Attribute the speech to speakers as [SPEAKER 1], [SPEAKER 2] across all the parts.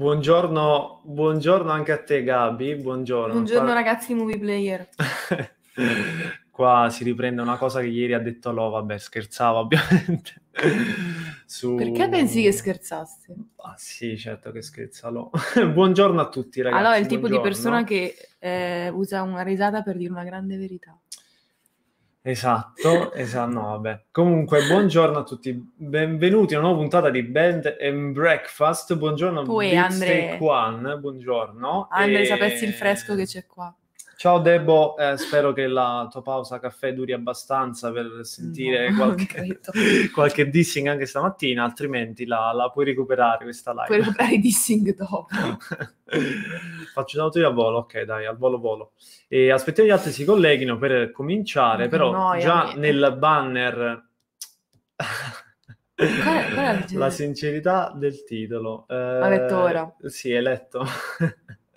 [SPEAKER 1] Buongiorno, buongiorno anche a te Gabi, buongiorno. Buongiorno Par-
[SPEAKER 2] ragazzi Movie Player.
[SPEAKER 1] Qua si riprende una cosa che ieri ha detto Lo, vabbè scherzava ovviamente. Su... Perché
[SPEAKER 2] pensi che scherzasse?
[SPEAKER 1] Ah sì, certo che scherza buongiorno a tutti ragazzi. Allora è il tipo buongiorno. di persona
[SPEAKER 2] che eh, usa una risata per dire una grande verità.
[SPEAKER 1] Esatto, esatto, no, vabbè. Comunque, buongiorno a tutti, benvenuti a una nuova puntata di Band and Breakfast. Buongiorno a tutti. Andrea. buongiorno. Andre, e... sapessi il
[SPEAKER 2] fresco che c'è qua.
[SPEAKER 1] Ciao Debo, eh, spero che la tua pausa caffè duri abbastanza per sentire no, qualche, qualche, dissing anche stamattina, altrimenti la, la, puoi recuperare questa live. Puoi recuperare
[SPEAKER 2] i dissing dopo.
[SPEAKER 1] Faccio una notaria a volo, ok dai, al volo volo. E aspettiamo gli altri si colleghino per cominciare, però noia, già nel banner... Qual è, qual è la sincerità del titolo. Eh, ha letto ora. Sì, è letto.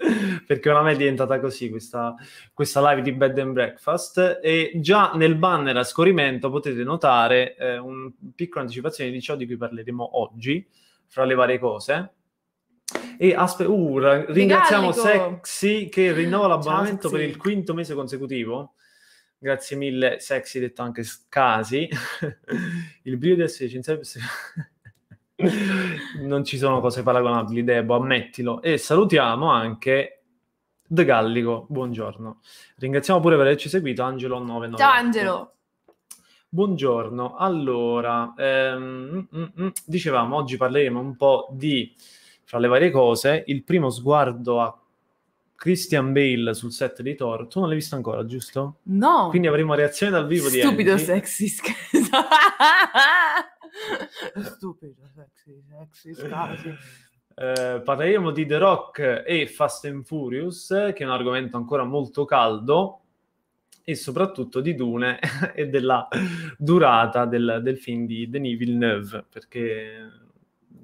[SPEAKER 1] perché una è diventata così questa, questa, live di Bed and Breakfast e già nel banner a scorrimento potete notare eh, una piccola anticipazione di ciò di cui parleremo oggi, fra le varie cose. E aspe- uh, ringraziamo Sexy che rinnova l'abbonamento per il quinto mese consecutivo. Grazie mille, Sexy, detto anche Scasi. il brio di essere 5 non ci sono cose paragonabili, Debo, ammettilo. E salutiamo anche The Gallico, buongiorno. Ringraziamo pure per averci seguito Angelo 99. Ciao Angelo. Buongiorno. Allora, ehm, mm, mm, mm, dicevamo, oggi parleremo un po' di, fra le varie cose, il primo sguardo a Christian Bale sul set dei Thor. Tu non l'hai visto ancora, giusto? No. Quindi avremo reazione dal vivo Stupido di Stupido
[SPEAKER 2] sexy scherzo. Stupido sexy, sexy scherzo.
[SPEAKER 1] Eh, parleremo di The Rock e Fast and Furious, che è un argomento ancora molto caldo, e soprattutto di Dune e della durata del, del film di Denis Villeneuve, perché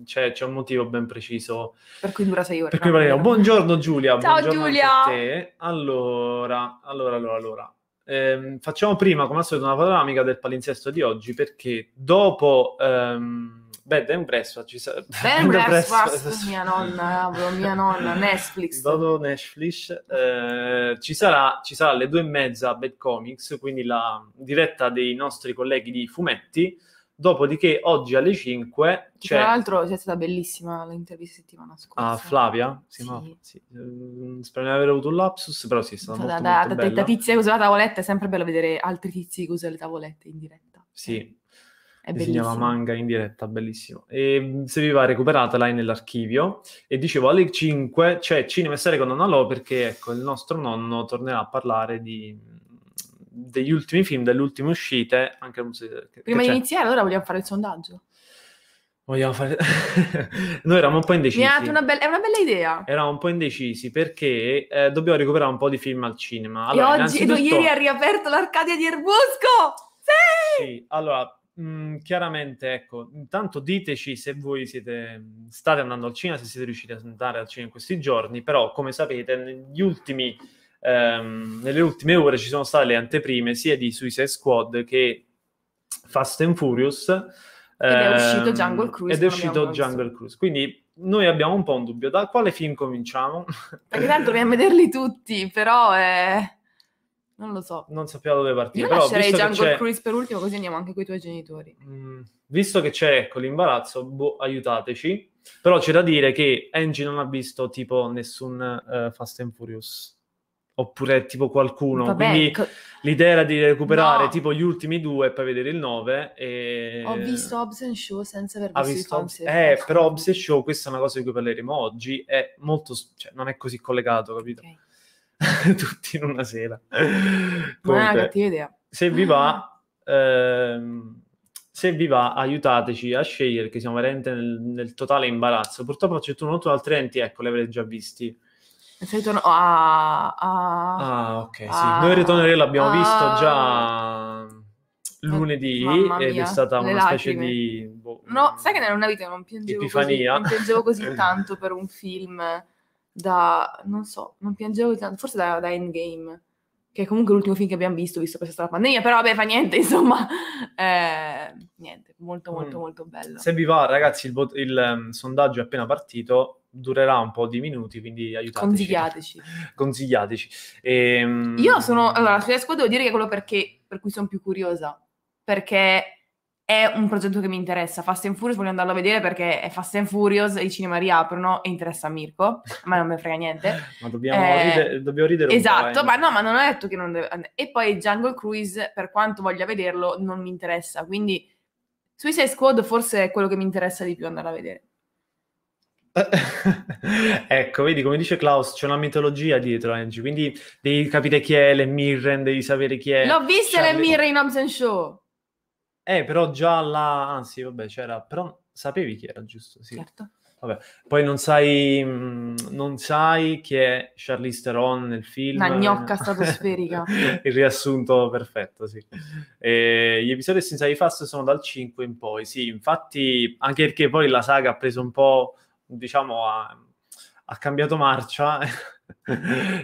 [SPEAKER 1] cioè, c'è un motivo ben preciso.
[SPEAKER 2] Per cui dura sei ore. Per cui parliamo.
[SPEAKER 1] Buongiorno Giulia. Ciao buongiorno Giulia. A te. Allora, allora, allora, allora. Eh, facciamo prima, come al solito, una panoramica del palinsesto di oggi perché dopo... Ehm, Beh, Dan Breswa ci sa... Dan Breswa,
[SPEAKER 2] mia nonna, mia nonna,
[SPEAKER 1] Netflix. Dopo Netflix eh, ci, sarà, ci sarà alle due e mezza Bad Comics, quindi la diretta dei nostri colleghi di fumetti, Dopodiché oggi alle 5 c'è... Tra l'altro
[SPEAKER 2] è stata bellissima l'intervista settimana scorsa. Ah, Flavia?
[SPEAKER 1] Sì, sì. Ma, sì. Ehm, spero di aver avuto un lapsus, però sì, è stata, stata molto, da, molto da, bella. Da tizi
[SPEAKER 2] che usa la tavoletta, è sempre bello vedere altri tizi che usano le tavolette in diretta.
[SPEAKER 1] Sì. Eh, è Disegnava bellissimo. manga in diretta, bellissimo. E se vi va recuperatela è nell'archivio. E dicevo, alle 5 c'è Cinema e Serie con Nonna Lo perché, ecco, il nostro nonno tornerà a parlare di degli ultimi film, delle ultime uscite. Anche, che, Prima che di iniziare,
[SPEAKER 2] allora vogliamo fare il sondaggio.
[SPEAKER 1] Vogliamo fare... Noi eravamo un po' indecisi. Una
[SPEAKER 2] be- è una bella idea.
[SPEAKER 1] Eravamo un po' indecisi perché eh, dobbiamo recuperare un po' di film al cinema. Allora, e oggi, innanzitutto... ieri ha
[SPEAKER 2] riaperto l'Arcadia di Erbusco!
[SPEAKER 1] Sì! sì allora, mh, mm, chiaramente, ecco, intanto diteci se voi siete, state andando al cinema, se siete riusciti ad andare al cinema in questi giorni, però come sapete negli ultimi ehm, nelle ultime ore ci sono state le anteprime sia di Suicide Squad che Fast and Furious. Ed
[SPEAKER 2] è uscito ehm, Jungle Cruise. Ed è uscito Jungle
[SPEAKER 1] Cruise. Quindi noi abbiamo un po' un dubbio. Da quale film cominciamo? Perché tanto dobbiamo
[SPEAKER 2] vederli tutti, però è... Eh, non lo so.
[SPEAKER 1] Non sappiamo dove partire. Io però, lascerei Jungle
[SPEAKER 2] Cruise per ultimo, così andiamo anche con i tuoi genitori. Mm,
[SPEAKER 1] visto che c'è, ecco, l'imbarazzo, boh, aiutateci. Però c'è da dire che Angie non ha visto tipo nessun uh, Fast and Furious oppure tipo qualcuno. Vabbè, Quindi co- l'idea era di recuperare no. tipo gli ultimi due e poi vedere il 9. E... Ho visto
[SPEAKER 2] Hobbs and Show senza aver visto, visto Hobbs... Eh, però
[SPEAKER 1] Hobbs and Show, questa è una cosa di cui parleremo oggi, è molto, cioè, non è così collegato, capito? Okay. Tutti in una sera. non è una cattiva
[SPEAKER 2] idea. Se vi
[SPEAKER 1] va... Ehm se vi va aiutateci a scegliere che siamo veramente nel, nel totale imbarazzo purtroppo c'è tutto un altri enti ecco li avrete già visti
[SPEAKER 2] Ritorno a, a, Ah,
[SPEAKER 1] ok, a, sì. Noi ritorneremo l'abbiamo visto già lunedì mia, ed è stata una lacrime. specie di... Boh,
[SPEAKER 2] no, sai che nella mia vita non piangevo, così, non piangevo così tanto per un film da... non so, non piangevo tanto, forse da, da Endgame che è comunque l'ultimo film che abbiamo visto, visto che c'è stata la pandemia, però vabbè, fa niente, insomma, eh, niente, molto molto mm. molto bello. Se
[SPEAKER 1] vi va, ragazzi, il, il um, sondaggio è appena partito, durerà un po' di minuti, quindi aiutateci. Consigliateci. Consigliateci. Ehm... Io
[SPEAKER 2] sono, allora, su Esco devo dire che è quello perché, per cui sono più curiosa, perché è un progetto che mi interessa. Fast and Furious voglio andarlo a vedere perché è Fast and Furious, i cinema riaprono e interessa a Mirko, ma non me frega niente.
[SPEAKER 1] ma dobbiamo, eh, ride- dobbiamo ridere Esatto, eh. ma no,
[SPEAKER 2] ma non ho detto che non deve... andare. E poi Jungle Cruise, per quanto voglia vederlo, non mi interessa, quindi... Suicide Squad forse è quello che mi interessa di più andare a vedere.
[SPEAKER 1] ecco, vedi come dice Klaus, c'è una mitologia dietro Angie, quindi devi capire chi è le Mirren, devi sapere chi è. L'ho
[SPEAKER 2] vista le Mirren in Hobbs Show.
[SPEAKER 1] Eh, però già la... anzi, vabbè, c'era, però sapevi chi era, giusto? Sì. Certo. Vabbè. Poi non sai, mm, non sai chi è Charlize Theron nel film. La gnocca
[SPEAKER 2] stratosferica.
[SPEAKER 1] Il riassunto perfetto, sì. E gli episodi senza i Fast sono dal 5 in poi, sì. Infatti, anche perché poi la saga ha preso un po' diciamo, ha, ha cambiato marcia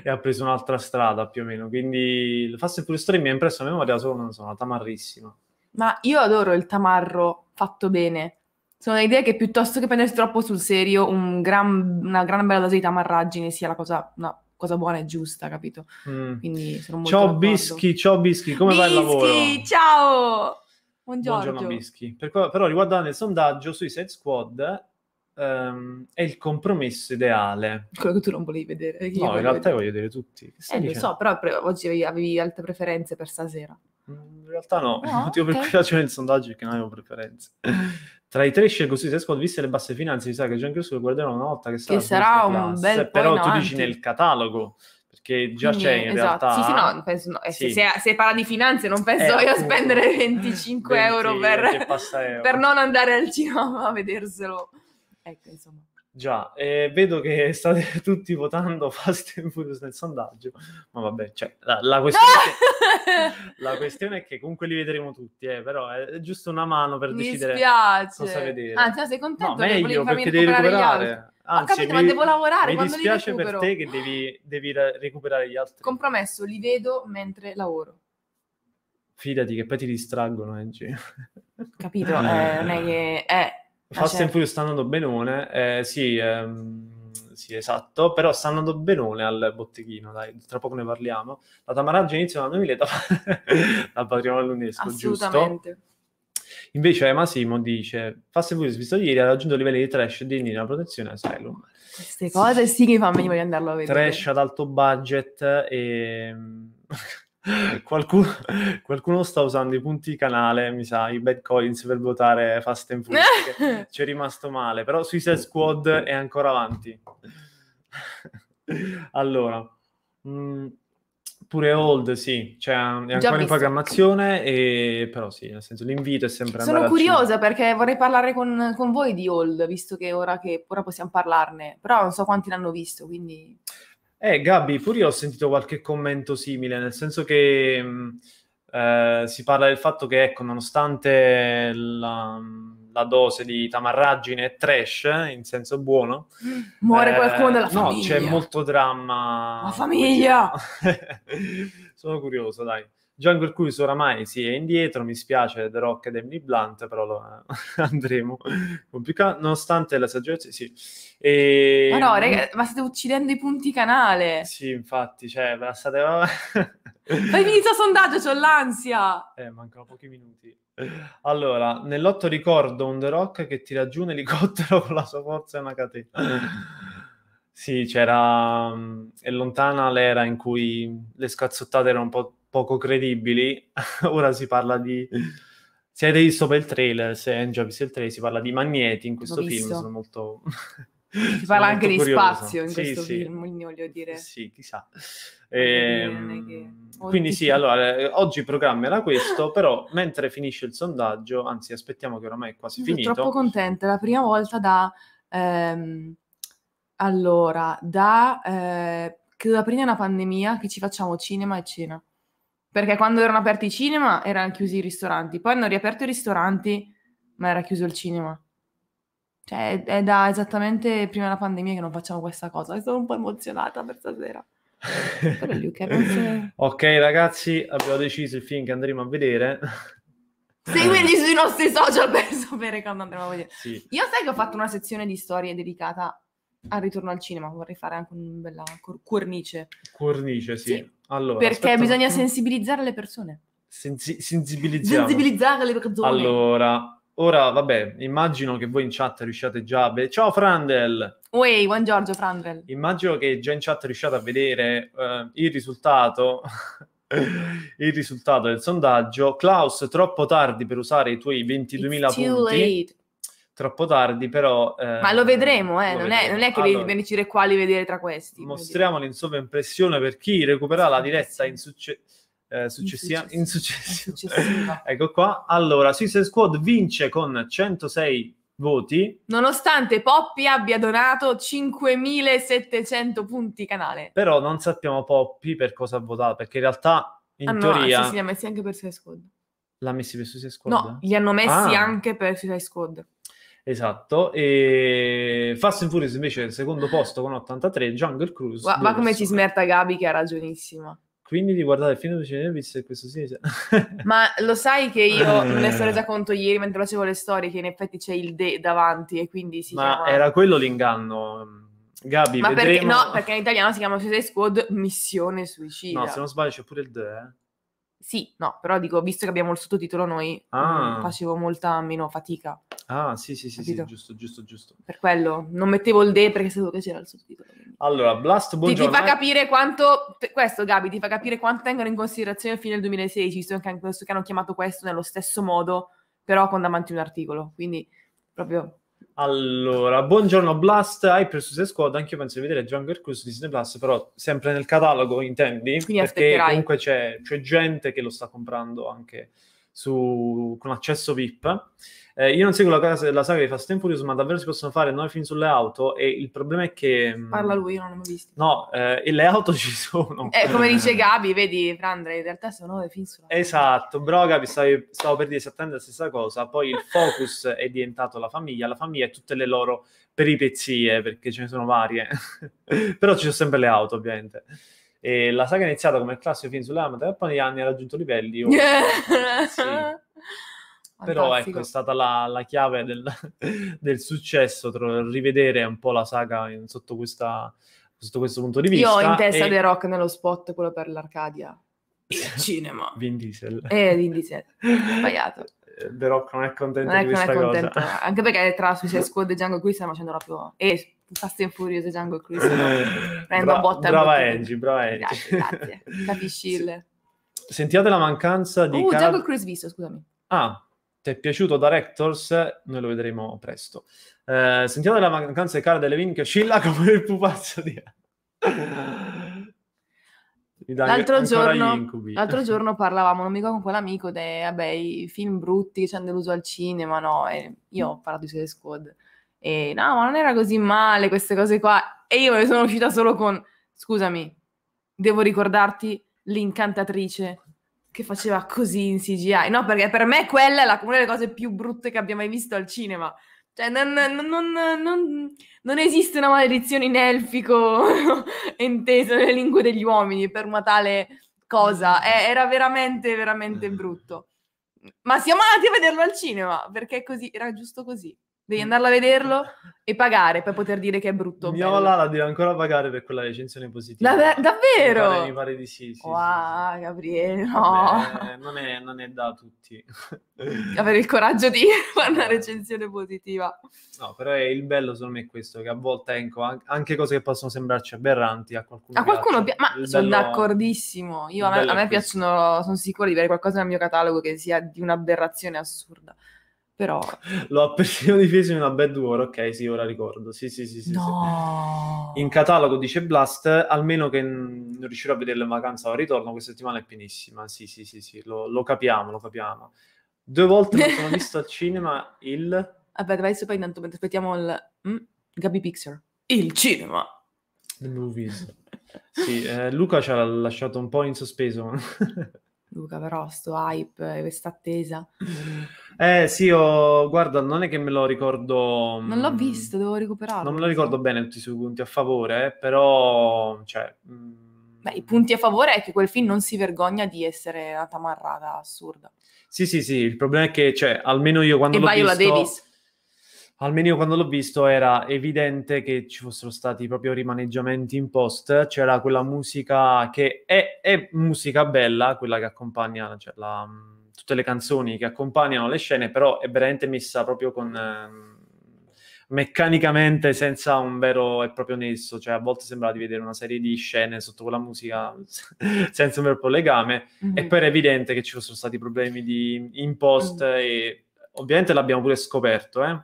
[SPEAKER 1] e ha preso un'altra strada più o meno. Quindi il Fast and Furious 3 mi ha impresso a memoria solo una zona tamarrissima.
[SPEAKER 2] Ma io adoro il tamarro fatto bene. Sono l'idea che piuttosto che prendersi troppo sul serio, un gran, una gran bella dose di tamarraggine sia la cosa, una cosa buona e giusta,
[SPEAKER 1] capito? Mm. Quindi sono molto Ciao d'accordo. Bischi, ciao Bischi, come Bischi, va il lavoro?
[SPEAKER 2] ciao! Buongiorno. Buongiorno Bischi.
[SPEAKER 1] Per, però riguardo il sondaggio sui Side Squad, um, è il compromesso ideale. Quello che tu non volevi vedere. no, in realtà vedere. voglio vedere tutti. Eh, lo so,
[SPEAKER 2] però pre- oggi avevi altre preferenze per stasera.
[SPEAKER 1] Mm, in realtà no, no il motivo okay. per cui faccio il sondaggio è che non avevo preferenze. Tra i tre scelgo Suicide Squad, viste le basse finanze, mi sa che Giancarlo lo guarderò una volta che sarà, che sarà un bel po' Però tu dici nel catalogo perché già Quindi, c'è in esatto. realtà. Sì, sì, no,
[SPEAKER 2] penso, no. Eh, sì. Se, se, parla di finanze, non penso eh, io a spendere
[SPEAKER 1] 25 20, euro, per, euro per,
[SPEAKER 2] non andare al cinema a vederselo. Ecco,
[SPEAKER 1] insomma. Già, eh, vedo che state tutti votando Fast and Furious nel sondaggio, ma vabbè, cioè, la, la, questione, ah! la, questione, è che comunque li vedremo tutti, eh, però è giusto una mano per Mi decidere spiace. cosa vedere. Anzi,
[SPEAKER 2] no, sei contento no, meglio, perché devi recuperare.
[SPEAKER 1] Anzi, Ho capito, mi, ma devo lavorare mi quando dispiace per te che devi, devi recuperare gli altri.
[SPEAKER 2] Compromesso, li vedo mentre lavoro
[SPEAKER 1] fidati che poi ti distraggono eh, Capito, eh, non è
[SPEAKER 2] che... Eh, Ah, Fast and certo.
[SPEAKER 1] Furious sta andando benone, eh, sì, ehm, sì, esatto, però sta andando benone al botteghino, dai, tra poco ne parliamo. La Tamaraggia inizio dell'anno 1000 la patrimonio all'UNESCO, Assolutamente. giusto? Invece Emma Simo dice Fast and Furious visto ieri ha raggiunto livelli di trash di della protezione Asylum.
[SPEAKER 2] Queste cose sì, sì che fanno venire di andarlo a vedere. Trash
[SPEAKER 1] ad alto budget e... Ehm, Qualcuno, qualcuno, sta usando i punti canale, mi sa, i bad coins per votare Fast and Furious. ci è rimasto male, però Suicide Squad è ancora avanti. allora, mh, mm, pure Old, sì, cioè, è ancora in programmazione, e, però sì, nel senso l'invito è sempre Sono curiosa
[SPEAKER 2] perché vorrei parlare con, con voi di Old, visto che ora, che ora possiamo parlarne, però non so quanti l'hanno visto, quindi...
[SPEAKER 1] Eh, Gabi, pure io ho sentito qualche commento simile, nel senso che mh, mm, eh, si parla del fatto che, ecco, nonostante la, la dose di tamarraggine e trash, eh, in senso buono, mm. muore eh, qualcuno della famiglia. Eh, no, c'è molto dramma. La famiglia! Sono curioso, dai. Gian Gurcuso oramai si sì, è indietro, mi spiace The Rock ed Emily Blunt, però lo, andremo con più calma, nonostante la saggezza, sì. E... Ma no, raga,
[SPEAKER 2] ma state uccidendo i punti canale.
[SPEAKER 1] Sì, infatti, cioè, ve la state... Fai
[SPEAKER 2] finito il sondaggio, ho l'ansia!
[SPEAKER 1] Eh, mancano pochi minuti. Allora, nell'otto ricordo un The Rock che tira giù un elicottero con la sua forza e una catena. Sì, c'era. Mm, è lontana l'era in cui le scazzottate erano un po' poco credibili, ora si parla di... Se avete visto per il trailer, se non già visto il trailer, si parla di magneti in questo film, sono molto... Si parla anche di curioso. spazio in sì, questo sì. film,
[SPEAKER 2] quindi voglio dire... Sì, chissà.
[SPEAKER 1] Ehm, Quindi sì, allora, eh, oggi il programma era questo, però mentre finisce il sondaggio, anzi aspettiamo che ormai è quasi Sono finito... Sono troppo
[SPEAKER 2] contenta, la prima volta da... Ehm, allora, da... Eh, credo la prima è una pandemia che ci facciamo cinema e cena perché quando erano aperti i cinema erano chiusi i ristoranti, poi hanno riaperto i ristoranti ma era chiuso il cinema. Cioè è da esattamente prima della pandemia che non facciamo questa cosa, sono un po' emozionata per stasera.
[SPEAKER 1] ok ragazzi, abbiamo deciso il film che andremo a vedere. Seguiteci sui nostri social per
[SPEAKER 2] sapere quando andremo a vedere. Sì. Io sai che ho fatto una sezione di storie dedicata al ritorno al cinema, vorrei fare anche una bella cornice.
[SPEAKER 1] Cornice, sì. sì. Allora, Perché bisogna
[SPEAKER 2] sensibilizzare le persone.
[SPEAKER 1] Sensi- sensibilizziamo. Sensibilizzare le persone. Allora, ora vabbè, immagino che voi in chat riusciate già a vedere. Ciao Frandel!
[SPEAKER 2] Uey, buon Giorgio Frandel.
[SPEAKER 1] Immagino che già in chat riusciate a vedere eh, il risultato. il risultato del sondaggio Klaus troppo tardi per usare i tuoi 22.000 punti late troppo tardi, però... Eh, Ma lo vedremo,
[SPEAKER 2] eh, lo non, vedremo. È, non, È, che allora, devi decidere quali vedere tra questi.
[SPEAKER 1] Mostriamo impressione per chi recupererà la diretta in succe- eh, successiva. In successiva. In successiva. ecco qua. Allora, Suicide Squad vince con 106 voti.
[SPEAKER 2] Nonostante Poppy abbia donato 5.700 punti canale.
[SPEAKER 1] Però non sappiamo Poppy per cosa ha votato, perché in realtà, in ah, no, teoria... No, sì, sì, li ha
[SPEAKER 2] messi anche per Suicide Squad.
[SPEAKER 1] L'ha messi per Suicide Squad? No, li hanno messi ah. anche
[SPEAKER 2] per Suicide Squad.
[SPEAKER 1] Esatto, e Fast and Furious invece è il secondo posto con 83, Jungle Cruise. Ma, ma
[SPEAKER 2] come si smerta Gabi che ha ragionissimo.
[SPEAKER 1] Quindi di guardare il film di Cinevis e questo sì.
[SPEAKER 2] ma lo sai che io eh. me ne sono resa conto ieri mentre facevo le storie che in effetti c'è il de davanti e quindi si Ma chiama... era
[SPEAKER 1] quello l'inganno. Gabi, ma vedremo... perché no? Perché
[SPEAKER 2] in italiano si chiama Suicide Squad Missione Suicida. No, se non sbaglio
[SPEAKER 1] c'è pure il de, eh.
[SPEAKER 2] Sì, no, però dico, visto che abbiamo il sottotitolo noi, mm, ah. facevo molta meno fatica.
[SPEAKER 1] Ah, sì, sì, sì, sì, giusto, giusto, giusto.
[SPEAKER 2] Per quello, non mettevo il de perché sapevo che c'era il sottotitolo.
[SPEAKER 1] Allora, Blast, buongiorno. Ti, ti fa
[SPEAKER 2] capire quanto, questo Gabi, ti fa capire quanto tengono in considerazione fino al 2016, visto che, questo, che hanno chiamato questo nello stesso modo, però con davanti un articolo, quindi proprio
[SPEAKER 1] allora, buongiorno Blast, Hyper su Squad, anche io penso di vedere Jungle Cruise Disney Plus, però sempre nel catalogo, intendi? Quindi Perché comunque c'è, c'è gente che lo sta comprando anche su, con accesso VIP. Eh, io non seguo la, la saga di Fast and Furious, ma davvero si possono fare nuovi fin sulle auto e il problema è che... Mm, Parla
[SPEAKER 2] lui, io non l'ho visto.
[SPEAKER 1] No, eh, le auto ci sono. Eh, come dice
[SPEAKER 2] Gabi, vedi, Frandre, in realtà sono nuovi fin sulle auto.
[SPEAKER 1] Esatto, bro, Gabi, stavo, stavo per dire esattamente la stessa cosa, poi il focus è diventato la famiglia, la famiglia e tutte le loro peripezie, perché ce ne sono varie, però ci sono sempre le auto, ovviamente. E la saga è iniziata come classico film sull'amata e poi negli anni ha raggiunto livelli.
[SPEAKER 2] Oh, sì. Però ecco, è
[SPEAKER 1] stata la, la chiave del, del successo, tro- rivedere un po' la saga in, sotto, questa, sotto, questo punto di vista. Io ho in testa e... The
[SPEAKER 2] Rock nello spot, quello per l'Arcadia.
[SPEAKER 1] Il cinema. Vin Diesel. Eh,
[SPEAKER 2] Vin Diesel. Sbagliato.
[SPEAKER 1] Eh, The Rock non è contento non è di questa cosa. Contento.
[SPEAKER 2] Anche perché tra Suicide Squad e Django qui stiamo facendo proprio... E Fast and Furious Django Cruise. Eh, Prendo Bra- botta brava
[SPEAKER 1] Angie, brava Angie. Grazie, grazie.
[SPEAKER 2] Capisci il...
[SPEAKER 1] Sentiate la mancanza di... Uh, Django
[SPEAKER 2] Cruise visto, scusami.
[SPEAKER 1] Ah, ti è piaciuto Directors? Noi lo vedremo presto. Eh, sentiate la mancanza di Cara Delevingne che oscilla come il pupazzo di... L'altro giorno, l'altro giorno,
[SPEAKER 2] parlavamo, non mi ricordo con quell'amico, dei vabbè, film brutti che ci hanno deluso al cinema, no? E io ho parlato di Suicide Squad e no, ma non era così male queste cose qua. E io sono uscita solo con, scusami, devo ricordarti l'incantatrice che faceva così in CGI. No, perché per me quella è la, una delle cose più brutte che abbia mai visto al cinema. Cioè, non, non, non, non esiste una maledizione in elfico intesa nelle lingue degli uomini per una tale cosa. È, mm. eh, era veramente, veramente mm. brutto. Ma siamo andati a vederlo al cinema perché così, era giusto così. Devi andarla a vederlo e pagare per poter dire che è brutto. Miola la
[SPEAKER 1] deve ancora pagare per quella recensione positiva. Dav- davvero? Mi pare, mi pare, di sì. sì wow,
[SPEAKER 2] sì, sì. Gabriele, no.
[SPEAKER 1] Beh, non, è, non, è, da tutti. Avere il coraggio
[SPEAKER 2] di fare una esatto. recensione positiva.
[SPEAKER 1] No, però è il bello secondo me è questo, che a volte ecco, anche cose che possono sembrarci aberranti a qualcuno. A qualcuno pi- ma il sono
[SPEAKER 2] d'accordissimo. Io, a me, a me piacciono, sono sicuro di avere qualcosa nel mio catalogo che sia di un'aberrazione assurda
[SPEAKER 1] però... L'ho appena difeso in una Bad War, ok, sì, ora ricordo. Sì, sì, sì, sì, no. sì. In catalogo dice Blast, almeno che non riuscirò a vederlo in vacanza o ritorno, questa settimana è pienissima. Sì, sì, sì, sì, lo, lo capiamo, lo capiamo. Due volte mi sono visto al cinema il... Vabbè, vai su, poi intanto mentre aspettiamo il... Mm?
[SPEAKER 2] Gabby Pixar.
[SPEAKER 1] Il cinema! The movies. sì, eh, Luca ci ha lasciato un po' in sospeso.
[SPEAKER 2] Luca, però sto hype, questa attesa.
[SPEAKER 1] Eh sì, io guarda, non è che me lo ricordo. Mm, non
[SPEAKER 2] l'ho visto, devo recuperarlo. Non me lo
[SPEAKER 1] ricordo bene tutti i suoi punti a favore, eh, però cioè, mm,
[SPEAKER 2] Beh, i punti a favore è che quel film non si vergogna di essere una tamarrata assurda.
[SPEAKER 1] Sì, sì, sì, il problema è che cioè, almeno io quando e l'ho Viola visto Davis. Almeno io quando l'ho visto era evidente che ci fossero stati proprio rimaneggiamenti in post, c'era quella musica che è, è musica bella, quella che accompagna cioè la, tutte le canzoni che accompagnano le scene, però è veramente messa proprio con eh, meccanicamente senza un vero e proprio nesso, cioè a volte sembrava di vedere una serie di scene sotto quella musica senza un vero legame mm-hmm. e mhm. poi era evidente che ci fossero stati problemi di, in post mm-hmm. e ovviamente l'abbiamo pure scoperto, eh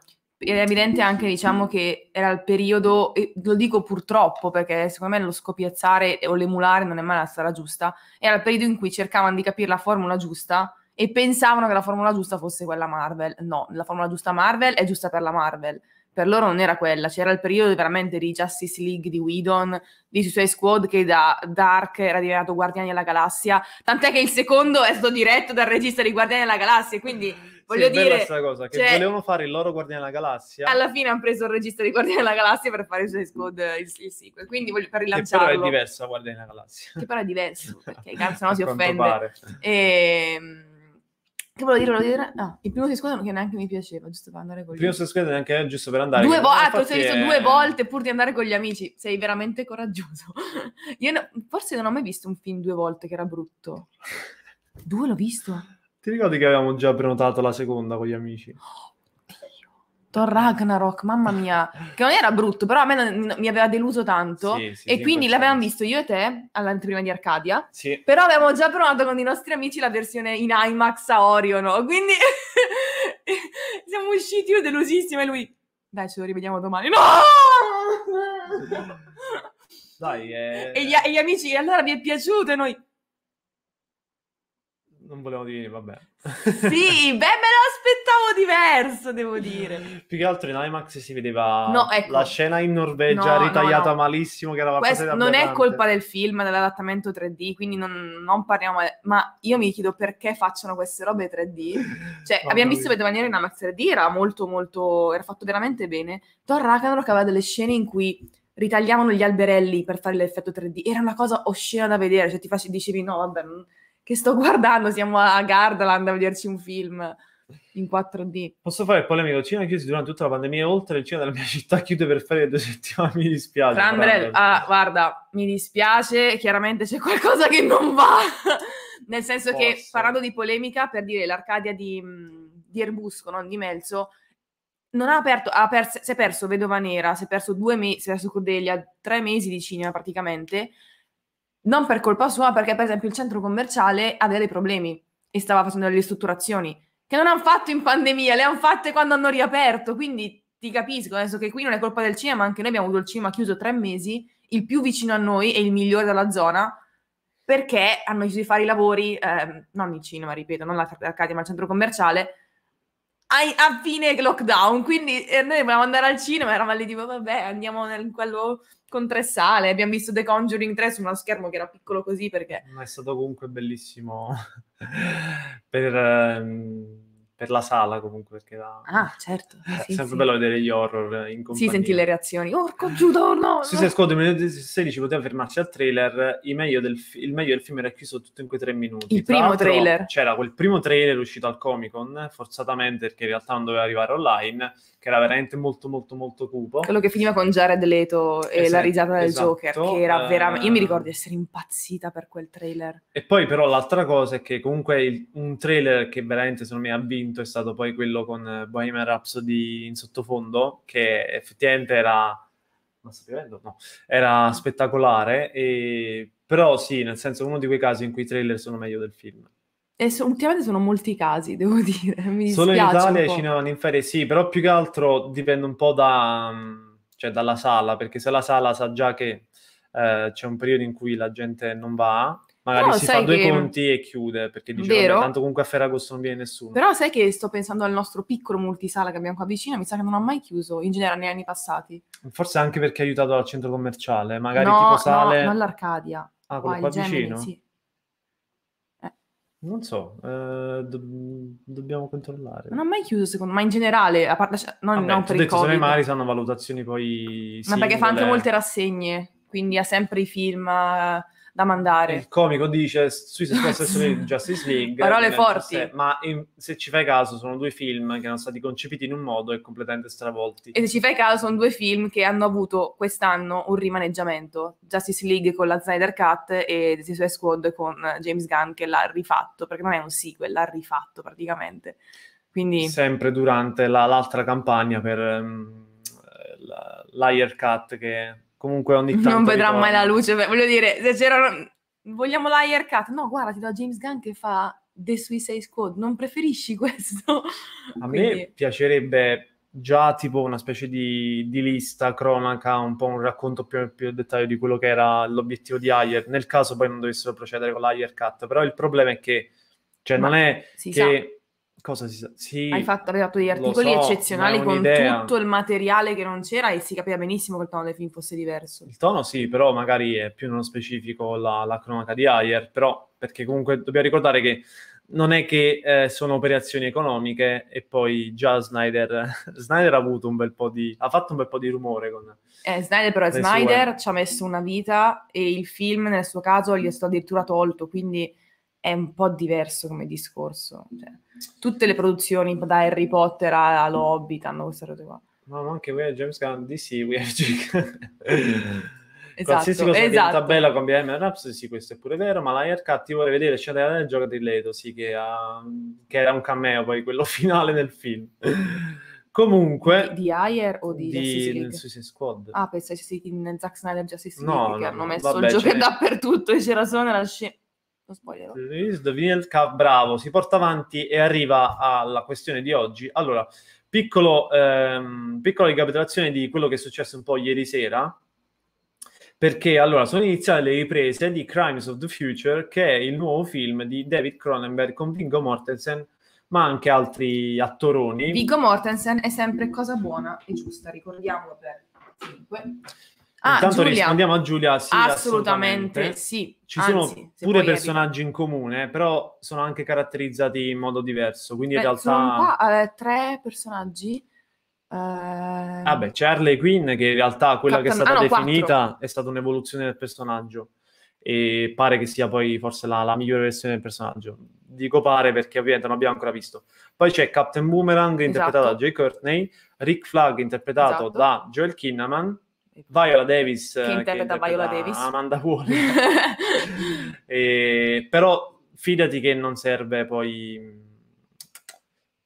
[SPEAKER 2] è evidente anche diciamo che era il periodo, e lo dico purtroppo perché secondo me lo scopiazzare o l'emulare non è mai la strada giusta, era il periodo in cui cercavano di capire la formula giusta e pensavano che la formula giusta fosse quella Marvel. No, la formula giusta Marvel è giusta per la Marvel. Per loro non era quella, c'era il periodo veramente di Justice League, di Whedon, di Suicide Squad che da Dark era diventato Guardiani della Galassia, tant'è che il secondo è stato diretto dal regista di Guardiani della Galassia, quindi
[SPEAKER 1] Voglio sì, dire, questa cosa, che cioè, volevano fare il loro Guardiani della Galassia. Alla
[SPEAKER 2] fine hanno preso il regista di Guardiani della Galassia per fare Suicide Squad eh, il, il sequel, quindi voglio, per rilanciarlo. Che però è
[SPEAKER 1] diverso da della Galassia. Che
[SPEAKER 2] però è diverso, perché cazzo no si offende. E... Ehm, che volevo dire, volevo dire... No, il primo si squadra che neanche mi piaceva, giusto per andare con gli amici. Il primo
[SPEAKER 1] si squadra neanche giusto per andare. Due volte, ah, sei visto è... due volte
[SPEAKER 2] pur di andare con gli amici, sei veramente coraggioso. Io no... forse non ho mai visto un film due volte che era brutto.
[SPEAKER 1] Due l'ho visto. Ti ricordi che avevamo già prenotato la seconda con gli amici? Oh,
[SPEAKER 2] Thor Ragnarok, mamma mia, che non era brutto, però a me mi aveva deluso tanto. Sì, sì, e quindi l'avevamo visto io e te all'anteprima di Arcadia. Sì. Però avevamo già provato con i nostri amici la versione in IMAX a Oriono. Quindi siamo usciti io delusissima e lui. Dai, ce lo rivediamo domani. No!
[SPEAKER 1] Dai, eh... e, gli,
[SPEAKER 2] e gli amici, e allora vi è piaciuto? E noi
[SPEAKER 1] non volevo dire, vabbè.
[SPEAKER 2] Sì, beh, me lo aspettavo diverso, devo dire.
[SPEAKER 1] Più che altro in IMAX si vedeva no, ecco. la scena in Norvegia no, ritagliata no, malissimo, che era Questo non è colpa
[SPEAKER 2] del film, dell'adattamento 3D, quindi non, non, parliamo... Ma io mi chiedo perché facciano queste robe 3D. Cioè, abbiamo visto Vedo Maniera in IMAX 3D, era molto, molto... era fatto veramente bene. Thor Ragnarok aveva delle scene in cui ritagliavano gli alberelli per fare l'effetto 3D. Era una cosa oscena da vedere, cioè ti facevi, dicevi no, vabbè, che sto guardando, siamo a Gardaland a vederci un film in 4D.
[SPEAKER 1] Posso fare polemico? Il cinema chiuso durante tutta la pandemia, oltre il cinema della mia città chiude per fare due settimane, mi dispiace. Andrea, ah,
[SPEAKER 2] guarda, mi dispiace, chiaramente c'è qualcosa che non va, nel senso Forse. che parlando di polemica, per dire l'Arcadia di, mm, di Erbusco, non di Melzo, non ha aperto, ha perso, si è perso Vedova Nera, si è perso due mesi, si è perso Cordelia, tre mesi di cinema praticamente, non per colpa sua, ma perché per esempio il centro commerciale aveva dei problemi e stava facendo delle ristrutturazioni che non hanno fatto in pandemia, le hanno fatte quando hanno riaperto, quindi ti capisco adesso che qui non è colpa del cinema, anche noi abbiamo avuto il cinema chiuso tre mesi, il più vicino a noi e il migliore della zona, perché hanno deciso di fare i lavori, eh, non il cinema, ripeto, non la l'Arcadia, ma il centro commerciale, a, a fine lockdown, quindi eh, noi dovevamo andare al cinema, eravamo lì tipo vabbè andiamo in quello con tre sale, abbiamo visto The Conjuring 3 su uno schermo che era piccolo così perché...
[SPEAKER 1] Ma è stato comunque bellissimo per... Ehm per la sala comunque, perché era...
[SPEAKER 2] Ah, certo. Eh,
[SPEAKER 1] sì, è sempre sì. bello vedere gli horror in compagnia. Sì, senti le
[SPEAKER 2] reazioni. Orco Giudo, no! Sì, no. sì,
[SPEAKER 1] ascolta, nel 2016 poteva fermarci al trailer, il meglio, del, fi- il meglio del film era chiuso tutto in quei tre minuti. Il Tra primo trailer? C'era quel primo trailer uscito al Comic Con, forzatamente, perché in realtà non doveva arrivare online, che era veramente molto molto molto cupo. Quello che finiva
[SPEAKER 2] con Jared Leto e esatto, la risata del esatto. Joker, che era veramente... Io mi ricordo di ehm, essere impazzita per quel trailer.
[SPEAKER 1] E poi però l'altra cosa è che comunque il, un trailer che veramente secondo me ha vinto è stato poi quello con Bohemian Rhapsody in sottofondo, che effettivamente era... Non sta piovendo? No. Era spettacolare, e... però sì, nel senso uno di quei casi in cui i trailer sono meglio del film
[SPEAKER 2] so, ultimamente sono molti casi, devo dire. Mi Solo in Italia i cinema
[SPEAKER 1] inferiori, sì, però più che altro dipende un po' da, mm, cioè, dalla sala, perché se la sala sa già che eh, c'è un periodo in cui la gente non va, magari Però si fa due che... conti e chiude perché dice vabbè, tanto comunque a Ferragosto non viene nessuno però
[SPEAKER 2] sai che sto pensando al nostro piccolo multisala che abbiamo qua vicino mi sa che non ha mai chiuso in generale negli anni passati
[SPEAKER 1] forse anche perché è aiutato dal centro commerciale magari no, tipo sale no, non
[SPEAKER 2] l'Arcadia ah quello qua, qua Gemini, sì.
[SPEAKER 1] Non so, eh, do- dobbiamo controllare. Non
[SPEAKER 2] ha mai chiuso, secondo me, in generale, a parte, cioè, non, Vabbè, non per detto, il Covid. Mari
[SPEAKER 1] sanno valutazioni poi... Ma perché fa anche molte
[SPEAKER 2] rassegne, quindi ha sempre i film, da mandare. Il
[SPEAKER 1] comico dice Suicide Squad di Justice League. Parole forti. Sé, ma in, se ci fai caso sono due film che erano stati concepiti in un modo e completamente stravolti. E se
[SPEAKER 2] ci fai caso sono due film che hanno avuto quest'anno un rimaneggiamento. Justice League con la Snyder Cut e The Suicide Squad con eh, James Gunn che l'ha rifatto, perché non è un sequel, l'ha rifatto praticamente.
[SPEAKER 1] Quindi... Sempre durante la, l'altra campagna per um, la, l'Higher Cut che comunque ogni tanto... Non vedrà mai la luce, beh, voglio dire, se c'era...
[SPEAKER 2] Vogliamo la haircut? No, guarda, ti do James Gunn che fa The Suicide Squad, non preferisci questo?
[SPEAKER 1] A Quindi... me piacerebbe già tipo una specie di, di, lista cronaca, un po' un racconto più, più a dettaglio di quello che era l'obiettivo di Ayer, nel caso poi non dovessero procedere con l'Ayer Cut, però il problema è che
[SPEAKER 2] cioè, Ma non è che sa.
[SPEAKER 1] Cosa si sa? Sì, Hai fatto,
[SPEAKER 2] avevi fatto degli articoli so, eccezionali con tutto il materiale che non c'era e si capiva benissimo che il tono del film fosse diverso. Il
[SPEAKER 1] tono sì, però magari è più nello specifico la, la cronaca di Ayer, però perché comunque dobbiamo ricordare che non è che eh, sono operazioni economiche e poi già Snyder, Snyder ha avuto un bel po' di ha fatto un bel po' di rumore con
[SPEAKER 2] eh, Snyder però Snyder sue... ci ha messo una vita e il film nel suo caso gli è stato addirittura tolto quindi è un po' diverso come discorso. Cioè, tutte le produzioni, da Harry Potter a Hobbit, hanno queste cose qua.
[SPEAKER 1] No, ma anche William James Gunn, DC, William James Esatto, Qualsiasi cosa esatto. tabella con BM Rhapsody, sì, questo è pure vero, ma la haircut ti vorrei vedere c'è del gioco di Leto, sì, che, ha, che, era un cameo poi quello finale del film. Comunque...
[SPEAKER 2] Di, Ayer o di, di
[SPEAKER 1] Suicide Squad? Ah,
[SPEAKER 2] pensavo sì, in Zack Snyder Justice League, no, no, che hanno messo vabbè, il gioco cioè dappertutto e c'era solo nella scena
[SPEAKER 1] non spoilerò. Dovinel bravo, si porta avanti e arriva alla questione di oggi. Allora, piccolo, ehm, piccola ricapitolazione di quello che è successo un po' ieri sera, perché allora sono iniziate le riprese di Crimes of the Future, che è il nuovo film di David Cronenberg con Vingo Mortensen, ma anche altri attoroni. Vingo
[SPEAKER 2] Mortensen è sempre cosa buona e giusta, ricordiamolo per 5. Ah, Intanto Giulia. rispondiamo
[SPEAKER 1] a Giulia. Sì, assolutamente, assolutamente. sì. Ci Anzi, sono pure personaggi arriva. in comune, però sono anche caratterizzati in modo diverso. Quindi Beh, in realtà.
[SPEAKER 2] Sono eh, tre personaggi. Eh... Ah,
[SPEAKER 1] beh, c'è Harley Quinn, che in realtà quella Captain... che è stata ah, no, definita quattro. è stata un'evoluzione del personaggio. E pare che sia poi forse la, la migliore versione del personaggio. Dico pare perché ovviamente non abbiamo ancora visto. Poi c'è Captain Boomerang, interpretato esatto. da Jay Courtney, Rick Flagg, interpretato esatto. da Joel Kinnaman Viola Davis che eh, interpreta, che interpreta Viola Davis Amanda Waller e, però fidati che non serve poi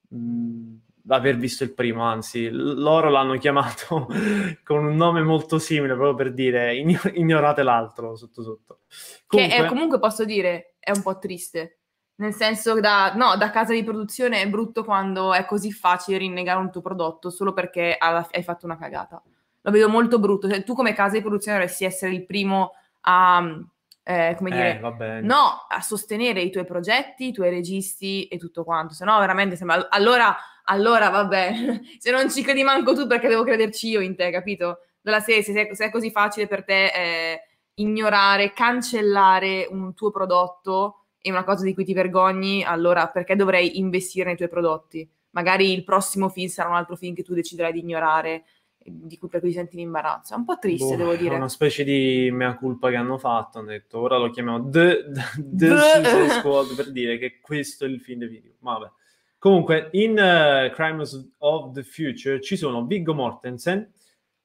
[SPEAKER 1] mh, mm, aver visto il primo anzi loro l'hanno chiamato con un nome molto simile proprio per dire ignorate l'altro sotto sotto comunque, che è, comunque
[SPEAKER 2] posso dire è un po' triste nel senso da, no, da casa di produzione è brutto quando è così facile rinnegare un tuo prodotto solo perché hai fatto una cagata lo vedo molto brutto. Cioè, tu come casa di produzione dovresti essere il primo a, mm, eh, come eh,
[SPEAKER 1] dire, eh, no,
[SPEAKER 2] a sostenere i tuoi progetti, i tuoi registi e tutto quanto. Se no, veramente sembra... Allora, allora, vabbè, se non ci credi manco tu perché devo crederci io in te, capito? Dalla serie, se, se, se, è così facile per te eh, ignorare, cancellare un tuo prodotto e una cosa di cui ti vergogni, allora perché dovrei investire nei tuoi prodotti? Magari il prossimo film sarà un altro film che tu deciderai di ignorare di cui, per cui senti l'imbarazzo.
[SPEAKER 1] È un po' triste, boh, devo dire. È una specie di mea culpa che hanno fatto. Hanno detto ora lo chiamiamo The, the, the, the... Suicide Squad per dire che questo è il film definitivo. Vabbè. Comunque, in uh, Crimes of the Future ci sono Viggo Mortensen,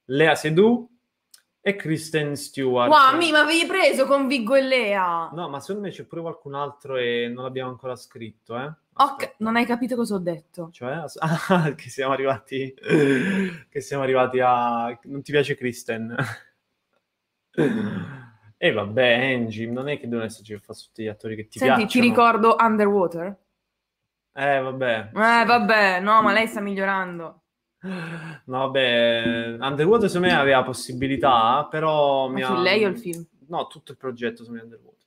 [SPEAKER 1] Lea Seydoux e Kristen Stewart. Wow, mi avevi preso
[SPEAKER 2] con Viggo e Lea!
[SPEAKER 1] No, ma secondo me c'è pure qualcun altro e non l'abbiamo ancora scritto, eh.
[SPEAKER 2] Ok, non hai capito cosa ho detto.
[SPEAKER 1] Cioè, ah, che siamo arrivati. che siamo arrivati a. Non ti piace Kristen? E eh, vabbè, Angie, non è che devono esserci per fare tutti gli attori che ti Senti, piacciono. Senti, ti ricordo
[SPEAKER 2] Underwater?
[SPEAKER 1] Eh, vabbè.
[SPEAKER 2] Eh, vabbè, no, ma lei sta migliorando.
[SPEAKER 1] No, vabbè, Underwater secondo me aveva possibilità, però... Ma mi ha... lei o il film? No, tutto il progetto secondo Underwater.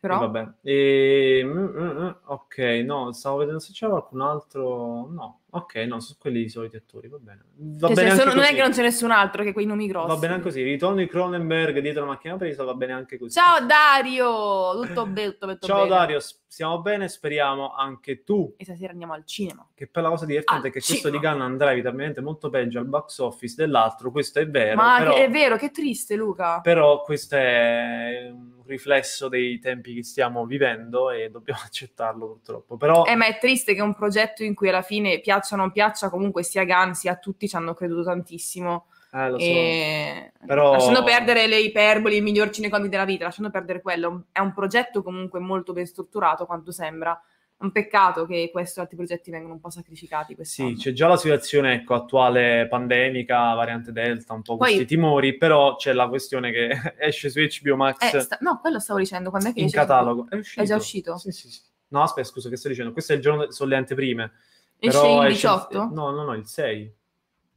[SPEAKER 1] Però... E vabbè. E... Mm, mm, mm, ok, no, stavo vedendo se c'era qualcun altro. No, ok, no, sono quelli i soliti attori, va bene. Va cioè, bene sono, non è che
[SPEAKER 2] non c'è nessun altro che quei nomi grossi. Va bene anche
[SPEAKER 1] così, ritorno di Cronenberg dietro la macchina presa, va bene anche così.
[SPEAKER 2] Ciao Dario, tutto, bene, tutto, tutto Ciao Dario,
[SPEAKER 1] stiamo bene, speriamo anche tu. E stasera andiamo al cinema. Che per la cosa divertente al è che cinema. questo di Gunn andrà evidentemente molto peggio al box office dell'altro, questo è vero. Ma però, è
[SPEAKER 2] vero, che triste Luca.
[SPEAKER 1] Però questo è riflesso dei tempi che stiamo vivendo e dobbiamo accettarlo purtroppo. Però... Eh, ma
[SPEAKER 2] è triste che un progetto in cui alla fine piace piaccia o non piaccia, comunque sia Gan sia tutti ci hanno creduto tantissimo.
[SPEAKER 1] Eh, lo so. e...
[SPEAKER 2] Però... Lasciando perdere le iperboli, i miglior cinecomici della vita, lasciando perdere quello. È un progetto comunque molto ben strutturato, quanto sembra. un peccato che questi altri progetti vengano un po' sacrificati.
[SPEAKER 1] Quest'anno. Sì, c'è già la situazione ecco, attuale pandemica, variante Delta, un po' Poi... questi timori, però c'è la questione che esce su HBO Max. Eh, sta...
[SPEAKER 2] No, quello stavo dicendo. Quando è che in catalogo? È, è, già uscito? Sì, sì, sì.
[SPEAKER 1] No, aspetta, scusa, che sto dicendo? Questo è il giorno, sono le anteprime.
[SPEAKER 2] Però esce il 18? Esce...
[SPEAKER 1] No, no, no, il 6.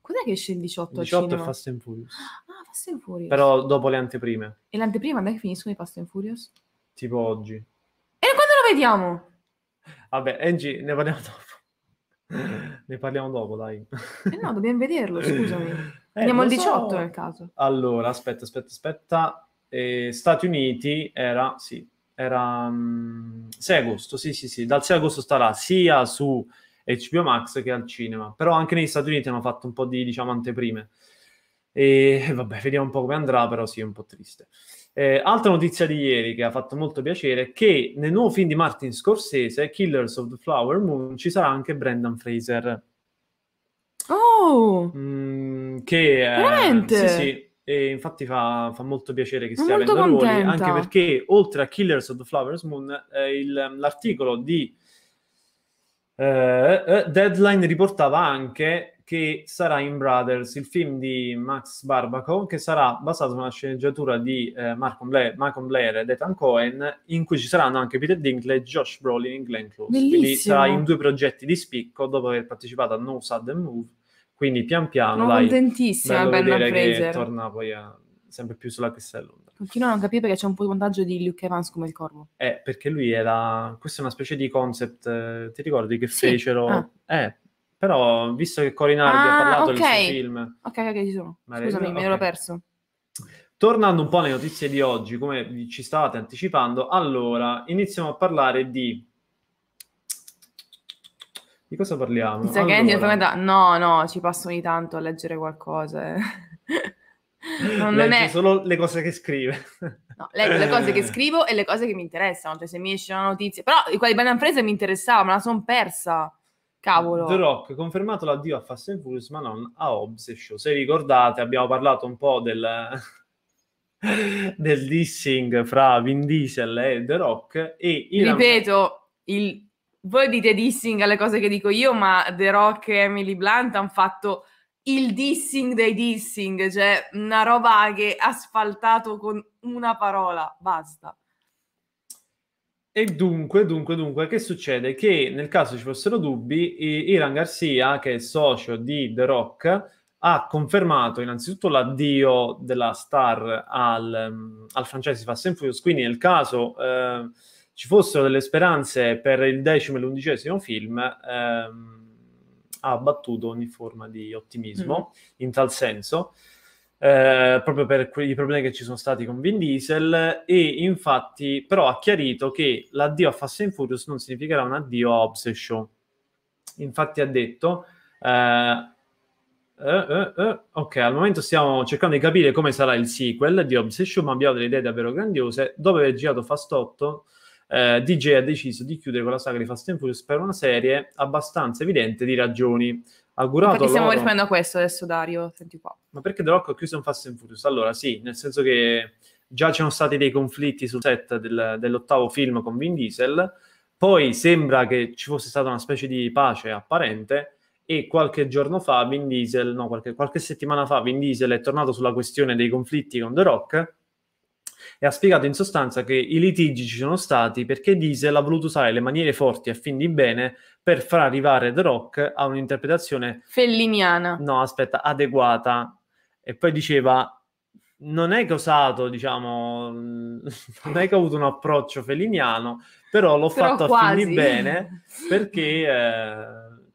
[SPEAKER 2] Cos'è che esce il 18? Il 18 è Fast
[SPEAKER 1] and Furious. Ah,
[SPEAKER 2] Fast and Furious.
[SPEAKER 1] Però dopo le anteprime.
[SPEAKER 2] E l'anteprima quando è che finiscono i Fast and Furious?
[SPEAKER 1] Tipo oggi. E
[SPEAKER 2] quando lo vediamo?
[SPEAKER 1] Vabbè, Angie, ne parliamo dopo. ne parliamo dopo, dai.
[SPEAKER 2] eh no, dobbiamo vederlo, scusami. Eh, Andiamo al 18 so. nel caso.
[SPEAKER 1] Allora, aspetta, aspetta, aspetta. Eh, Stati Uniti era, sì, era um, mm, 6 agosto, sì, sì, sì. Dal 6 agosto starà sia su HBO Max che al cinema. Però anche negli Stati Uniti hanno fatto un po' di, diciamo, anteprime. E vabbè, vediamo un po' come andrà, però sì, è un po' triste. Eh, altra notizia di ieri che ha fatto molto piacere è che nel nuovo film di Martin Scorsese, Killers of the Flower Moon, ci sarà anche Brendan Fraser. Oh! Mm, che eh, veramente? Sì, sì. E infatti fa, fa molto piacere che stia avendo ruoli, anche perché oltre a Killers of the Flower Moon, eh, il, l'articolo di eh, eh, Deadline riportava anche che sarà in Brothers, il film di Max Barbaco, che sarà basato su una sceneggiatura di eh, Malcolm, Blair, Malcolm Blair ed Ethan Cohen, in cui ci saranno anche Peter Dinkley, Josh Brolin e Glenn Close. Bellissimo. Quindi sarà in due progetti di spicco dopo aver partecipato a No Sudden Move. Quindi pian piano, Sono dai, contentissima, Bella Fraser. torna poi a sempre più sulla cresta dell'onda.
[SPEAKER 2] Continuo a non capire perché c'è un po' di vantaggio di Luke Evans come il corvo.
[SPEAKER 1] Eh, perché lui era... Questa è una specie di concept, eh, ti ricordi che sì. fecero? Ah. Eh, però visto che Corinne Hardy ah, ha parlato okay. del suo film...
[SPEAKER 2] Ok, ok, ci sono. Scusami, Maria... me okay. perso.
[SPEAKER 1] Tornando un po' alle notizie di oggi, come ci stavate anticipando, allora iniziamo a parlare di di cosa parliamo? Allora...
[SPEAKER 2] No, no, ci passo ogni tanto a leggere qualcosa. Eh.
[SPEAKER 1] No, non è... solo le cose che scrive. No, leggo le cose che scrivo
[SPEAKER 2] e le cose che mi interessano, cioè se mi esce una notizia. Però quella di Brendan Fraser mi interessava, me la sono persa. Cavolo. The Rock,
[SPEAKER 1] confermato l'addio a Fast and Furious, ma non a Hobbs e Show. Se ricordate, abbiamo parlato un po' del... del dissing fra Vin Diesel e The Rock e in...
[SPEAKER 2] ripeto il... voi dite dissing alle cose che dico io ma The Rock e Emily Blunt hanno fatto il dissing dei dissing, cioè una roba che ha asfaltato con una parola, basta.
[SPEAKER 1] E dunque, dunque, dunque, che succede? Che nel caso ci fossero dubbi, Iran Garcia, che è socio di The Rock, ha confermato innanzitutto l'addio della star al, mm, al francese Fast and Furious, quindi nel caso eh, ci fossero delle speranze per il decimo e l'undicesimo film, ehm, ha abbattuto ogni forma di ottimismo mm. in tal senso. Eh, proprio per quei problemi che ci sono stati con Vin Diesel e infatti però ha chiarito che l'addio a Fast and Furious non significherà un addio a Obsession infatti ha detto eh eh, eh, eh, ok al momento stiamo cercando di capire come sarà il sequel di Obsession ma abbiamo delle idee davvero grandiose dopo aver girato Fast 8 eh, DJ ha deciso di chiudere con la saga di Fast and Furious per una serie abbastanza evidente di ragioni. Augurato perché stiamo loro... rispondendo
[SPEAKER 2] a questo adesso, Dario? Senti qua.
[SPEAKER 1] Ma perché The Rock ha chiuso un Fast and Furious? Allora, sì, nel senso che già c'erano stati dei conflitti sul set del, dell'ottavo film con Vin Diesel, poi sembra che ci fosse stata una specie di pace apparente e qualche giorno fa Vin Diesel, no, qualche, qualche settimana fa Vin Diesel è tornato sulla questione dei conflitti con The Rock e ha spiegato in sostanza che i litigi ci sono stati perché Diesel ha voluto usare le maniere forti a fin di bene per far arrivare The Rock a un'interpretazione
[SPEAKER 2] felliniana.
[SPEAKER 1] No, aspetta, adeguata. E poi diceva non è che ho usato, diciamo, non è che ho avuto un approccio feliniano, però l'ho però fatto quasi. a fin di bene perché eh,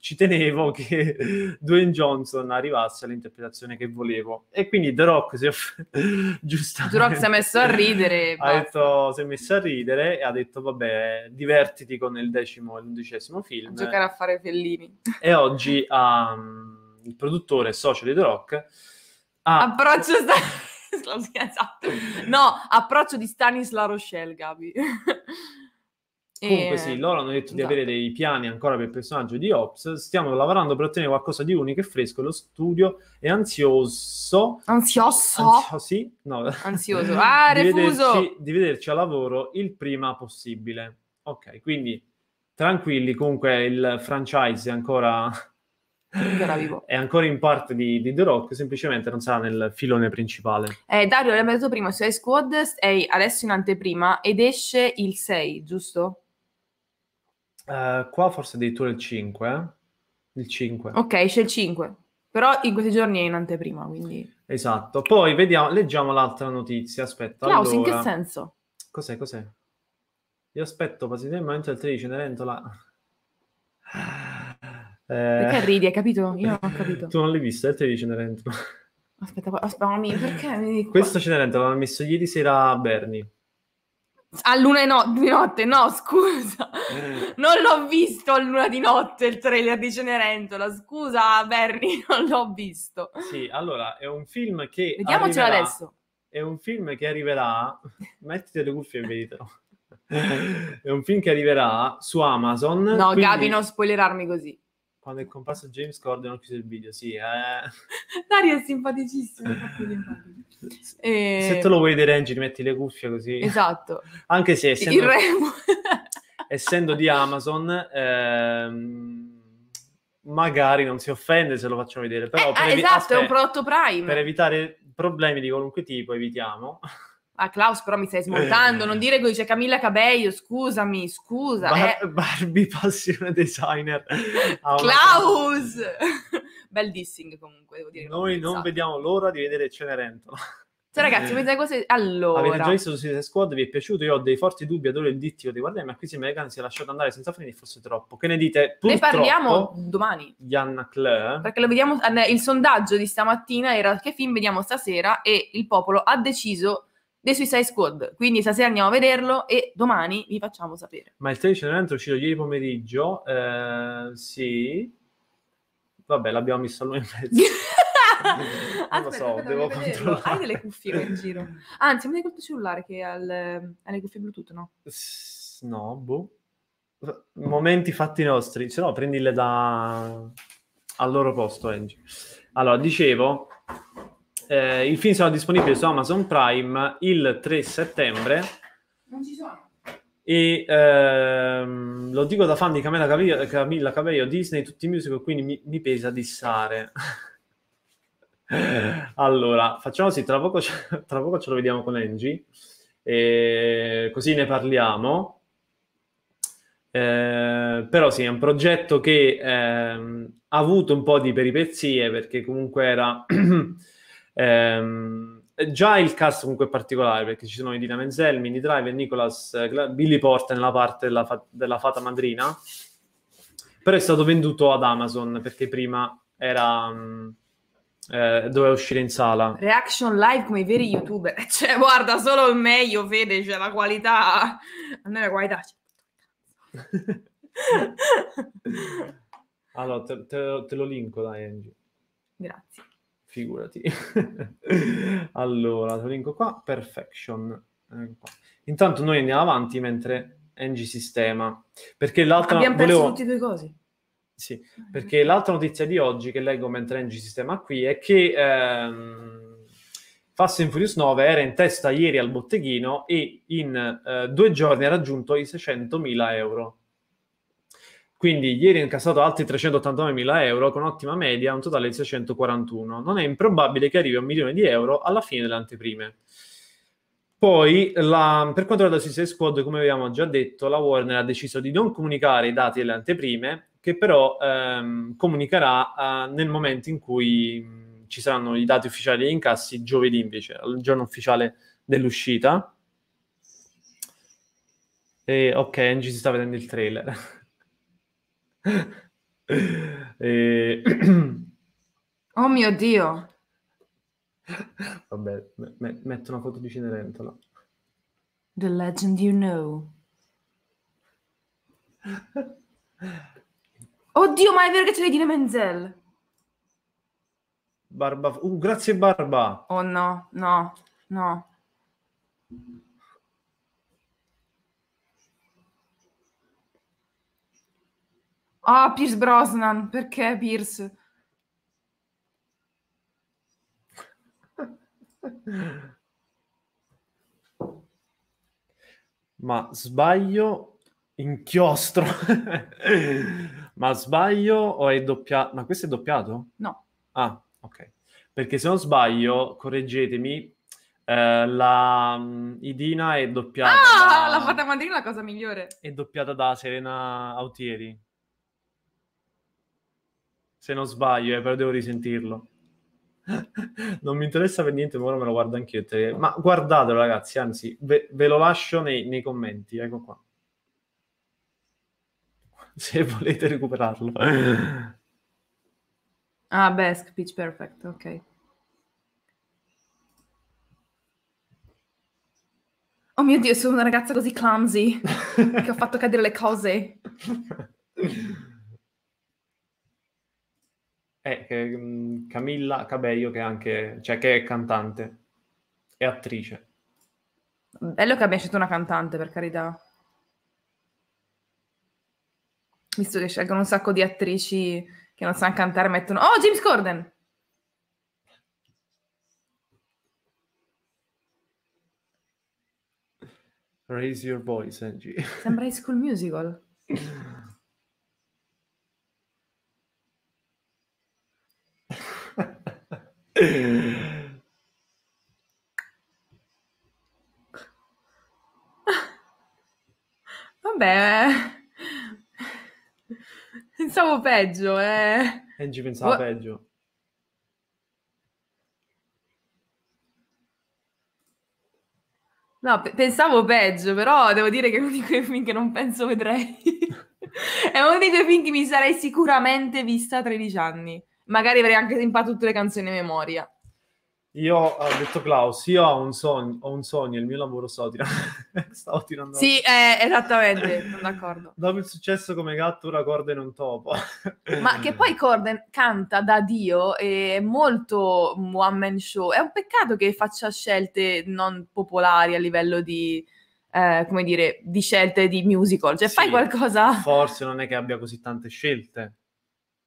[SPEAKER 1] ci tenevo che Dwayne Johnson arrivasse all'interpretazione che volevo. E quindi The Rock si è, giustamente, The Rock si è messo a ridere. Ha detto, si è messo a ridere e ha detto, vabbè, divertiti con il decimo e l'undicesimo film. A giocare a
[SPEAKER 2] fare Fellini.
[SPEAKER 1] E oggi um, il produttore socio di The Rock... Ha... Approccio... Sta...
[SPEAKER 2] Esatto. No, approccio di Stanis La Rochelle, Gabi.
[SPEAKER 1] Comunque e... Eh, sì, loro hanno detto di esatto. avere dei piani ancora per il personaggio di Ops, stiamo lavorando per ottenere qualcosa di unico e fresco, lo studio è ansioso. Ansioso? sì, no. Ansioso, ah, di refuso! Vederci, di vederci a lavoro il prima possibile. Ok, quindi tranquilli, comunque il franchise è ancora... È ancora in parte di, di, The Rock, semplicemente non sarà nel filone principale.
[SPEAKER 2] Eh, Dario, l'abbiamo detto prima, Suicide Squad è adesso in anteprima ed esce il 6, giusto?
[SPEAKER 1] Uh, qua forse addirittura il 5, eh? Il 5. Ok,
[SPEAKER 2] c'è il 5. Però in questi giorni è in anteprima, quindi...
[SPEAKER 1] Esatto. Poi vediamo, leggiamo l'altra notizia, aspetta. Klaus, allora... in che senso? Cos'è, cos'è? Io aspetto momento il 13 Cenerentola. Eh... Perché ridi, hai
[SPEAKER 2] capito? Io non ho
[SPEAKER 1] capito. tu non l'hai visto, eh, il 13 Cenerentola.
[SPEAKER 2] Aspetta, aspetta, perché?
[SPEAKER 1] Questo Cenerentola l'ha messo ieri sera a Berni.
[SPEAKER 2] A luna no- di notte, no, scusa. Eh. Non l'ho visto a luna di notte il trailer di Cenerentola. Scusa, Bernie, non l'ho visto.
[SPEAKER 1] Sì, allora è un film che. Vediamocelo arriverà... adesso. È un film che arriverà. Mettiti le cuffie e veditelo. è un film che arriverà su Amazon. No, quindi... Gabi, non
[SPEAKER 2] spoilerarmi così
[SPEAKER 1] quando è comparso James Corden ho chiuso il video, sì. Eh.
[SPEAKER 2] Dario è simpaticissimo. e... Eh, se te lo
[SPEAKER 1] vuoi vedere, Angie, metti le cuffie così.
[SPEAKER 2] Esatto.
[SPEAKER 1] Anche se... Essendo, essendo di Amazon... Ehm magari non si offende se lo facciamo vedere. Però eh, ah, per evi- esatto, aspetta, è un
[SPEAKER 2] prodotto Prime. Per
[SPEAKER 1] evitare problemi di qualunque tipo, evitiamo.
[SPEAKER 2] Ma ah, Klaus, però mi stai eh, smontando, non eh. dire che dice Camilla Cabello, scusami, scusa. Bar- eh.
[SPEAKER 1] Barbie passione designer. Klaus!
[SPEAKER 2] Bel dissing comunque, devo dire. Noi non, non
[SPEAKER 1] vediamo l'ora di vedere Cenerentola. Cioè ragazzi, queste eh.
[SPEAKER 2] cose... Allora... Avete già
[SPEAKER 1] visto Suicide Squad, vi è piaciuto? Io ho dei forti dubbi, adoro il dittico di guardare, ma qui si Megan si è lasciato andare senza freni, forse troppo. Che ne dite? Purtroppo, ne parliamo domani. Gianna Claire. Perché
[SPEAKER 2] lo vediamo... Il sondaggio di stamattina era che film vediamo stasera e il popolo ha deciso The Suicide Squad. Quindi stasera andiamo a vederlo e domani vi facciamo
[SPEAKER 1] sapere. Ma il 13 novembre è uscito ieri pomeriggio. Eh, sì. Vabbè, l'abbiamo messo noi in mezzo. non lo so, devo controllare. Hai delle cuffie in
[SPEAKER 2] giro? Anzi, mi hai col tuo cellulare che ha le cuffie Bluetooth, no?
[SPEAKER 1] no, boh. Momenti fatti nostri. Se no, prendile da... al loro posto, Angie. Allora, dicevo eh, I film sarà disponibile su Amazon Prime il 3 settembre. Non ci sono. E ehm, lo dico da fan di Camilla Cabello, Camilla Cabello Disney, tutti i musical, quindi mi, mi pesa dissare. allora, facciamo così, tra poco, tra poco ce lo vediamo con Angie, e così ne parliamo. Eh, però sì, è un progetto che eh, ha avuto un po' di peripezie perché comunque era Ehm, già il cast comunque è particolare perché ci sono Idina Menzel, Mini Driver, Nicolas, eh, Billy Porter nella parte della, fa- della, fata madrina, però è stato venduto ad Amazon perché prima era... Mh, mm, eh, doveva uscire in sala.
[SPEAKER 2] Reaction live come i veri youtuber. Cioè, guarda, solo il meglio, vede, cioè la qualità... A me la qualità...
[SPEAKER 1] allora, te, te, te, lo linko, dai, Angie. Grazie figurati. allora, lo linko qua, perfection. Ehm, Intanto noi andiamo avanti mentre Angie sistema, perché l'altra... Abbiamo perso volevo... tutti e due cose. Sì, perché l'altra notizia di oggi che leggo mentre Angie sistema qui è che ehm, Fast and Furious 9 era in testa ieri al botteghino e in eh, due giorni ha raggiunto i 600.000 euro. Quindi ieri ha incassato altri 389.000 euro con ottima media, un totale di 641. Non è improbabile che arrivi a un milione di euro alla fine delle anteprime. Poi, la, per quanto riguarda Suicide Squad, come abbiamo già detto, la Warner ha deciso di non comunicare i dati delle anteprime, che però ehm, comunicherà eh, nel momento in cui ci saranno i dati ufficiali degli incassi, giovedì invece, al giorno ufficiale dell'uscita. E, ok, Angie si sta vedendo il trailer. e...
[SPEAKER 2] oh mio Dio!
[SPEAKER 1] Vabbè, me- me- metto una foto di Cenerentola.
[SPEAKER 2] The legend you know. Oddio, ma è vero che ce c'è Dina Menzel.
[SPEAKER 1] Barba... Uh, grazie Barba!
[SPEAKER 2] Oh no, no, no. Ah, oh, Pierce Brosnan, perché Pierce?
[SPEAKER 1] Ma sbaglio inchiostro. Ma sbaglio o è doppiato? Ma questo è doppiato? No. Ah, ok. Perché se non sbaglio, correggetemi, eh, la mm, Idina è doppiata.
[SPEAKER 2] Ah, da... la fata madrina è la cosa migliore.
[SPEAKER 1] È doppiata da Serena Autieri se non sbaglio, eh, però devo risentirlo. non mi interessa per niente, ma ora me lo guardo anch'io. Te... Ma guardatelo, ragazzi, anzi, ve, ve lo lascio nei, nei, commenti. Ecco qua. Se volete recuperarlo.
[SPEAKER 2] ah, best pitch perfect, ok. Oh mio Dio, sono una ragazza così clumsy che ho fatto cadere le cose.
[SPEAKER 1] è eh, mm, Camilla Cabello, che è, anche, cioè, che è cantante e attrice.
[SPEAKER 2] Bello che abbia scelto una cantante, per carità. Visto che scelgono un sacco di attrici che non sanno cantare, mettono... Oh, James Corden!
[SPEAKER 1] Raise your voice, Angie. Sembra
[SPEAKER 2] High School Musical. pensavo peggio, eh. Angie pensava Bo- peggio. No, pe- pensavo peggio, però devo dire che è uno di quei film che non penso vedrei. è uno di quei film che mi sarei sicuramente vista a 13 anni. Magari avrei anche tempato tutte le canzoni a memoria.
[SPEAKER 1] Io ho detto Klaus, io ho un sogno, ho un sogno il mio lavoro stavo tirando... stavo tirando... Sì,
[SPEAKER 2] eh, esattamente,
[SPEAKER 1] sono d'accordo. Dopo il successo come gatto, ora Corden un topo. Ma che
[SPEAKER 2] poi Corden canta da Dio, è molto one man show. È un peccato che faccia scelte non popolari a livello di... Eh, come dire, di scelte di
[SPEAKER 1] musical, cioè sì, fai qualcosa. Forse non è che abbia così tante scelte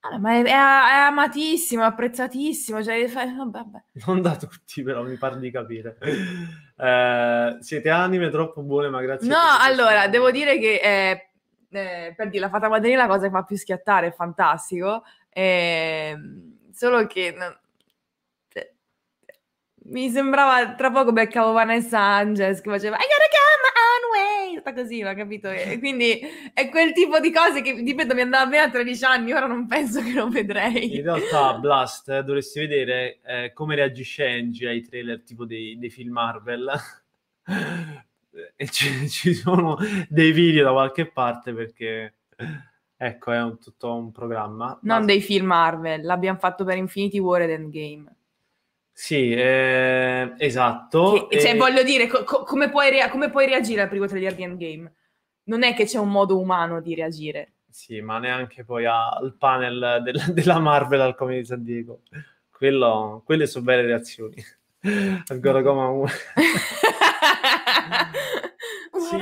[SPEAKER 2] Vabbè, ma è, è, è amatissimo, apprezzatissimo, cioè, vabbè.
[SPEAKER 1] Non da tutti, però mi pare di capire. Eh, siete anime troppo buone, ma grazie. No, allora,
[SPEAKER 2] devo dire che eh, eh, per dire la fata madrina la cosa che fa più schiattare, è fantastico. Ehm, solo che non, mi sembrava tra poco beccavo Vanessa Angels che faceva I gotta go my own way, tutta così, ma capito? E quindi è quel tipo di cose che, ripeto, mi andava bene a 13 anni, ora non penso che lo vedrei.
[SPEAKER 1] In realtà, Blast, dovresti vedere eh, come reagisce Angie ai trailer tipo dei, dei film Marvel. e ci, ci sono dei video da qualche parte perché... Ecco, è un, tutto un programma. Non Basta.
[SPEAKER 2] dei film Marvel, l'abbiamo fatto per Infinity War ed Endgame.
[SPEAKER 1] Sì, eh, esatto. Che, cioè, e... voglio dire, co-
[SPEAKER 2] come, puoi rea- come, puoi reagire al primo trailer di Endgame? Non è che c'è un modo umano di reagire.
[SPEAKER 1] Sì, ma neanche poi al panel del, della Marvel al Comedy San Diego. Quello, quelle sono belle reazioni. Ancora come 1. sì,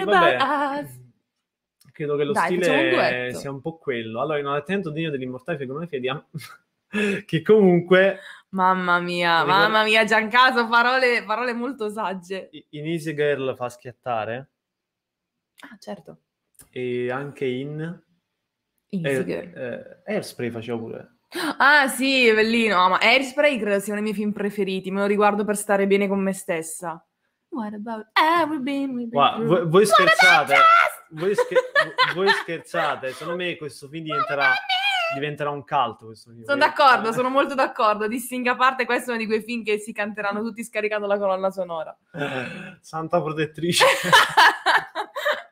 [SPEAKER 1] Credo che lo Dai, stile sia un po' quello. Allora, in un attento degno dell'immortale figura di Am- che comunque Mamma mia, Come mamma
[SPEAKER 2] mia, Giancaso, parole, parole
[SPEAKER 1] molto sagge. In Easy Girl fa schiattare. Ah, certo. E anche in... Easy Girl. Eh, Airspray faceva pure.
[SPEAKER 2] Ah sì, bellino. Ah, ma Airspray credo sia uno dei miei film preferiti. Me lo riguardo per stare bene con me
[SPEAKER 1] stessa.
[SPEAKER 2] What about everything we've been voi, voi scherzate.
[SPEAKER 1] Voi, scher- voi scherzate. Secondo me questo film diventerà diventerà un caldo questo film. Sono
[SPEAKER 2] d'accordo, sono molto d'accordo. Distinga a parte, questo è uno di quei film che si canteranno tutti scaricando la colonna sonora.
[SPEAKER 1] Santa protettrice.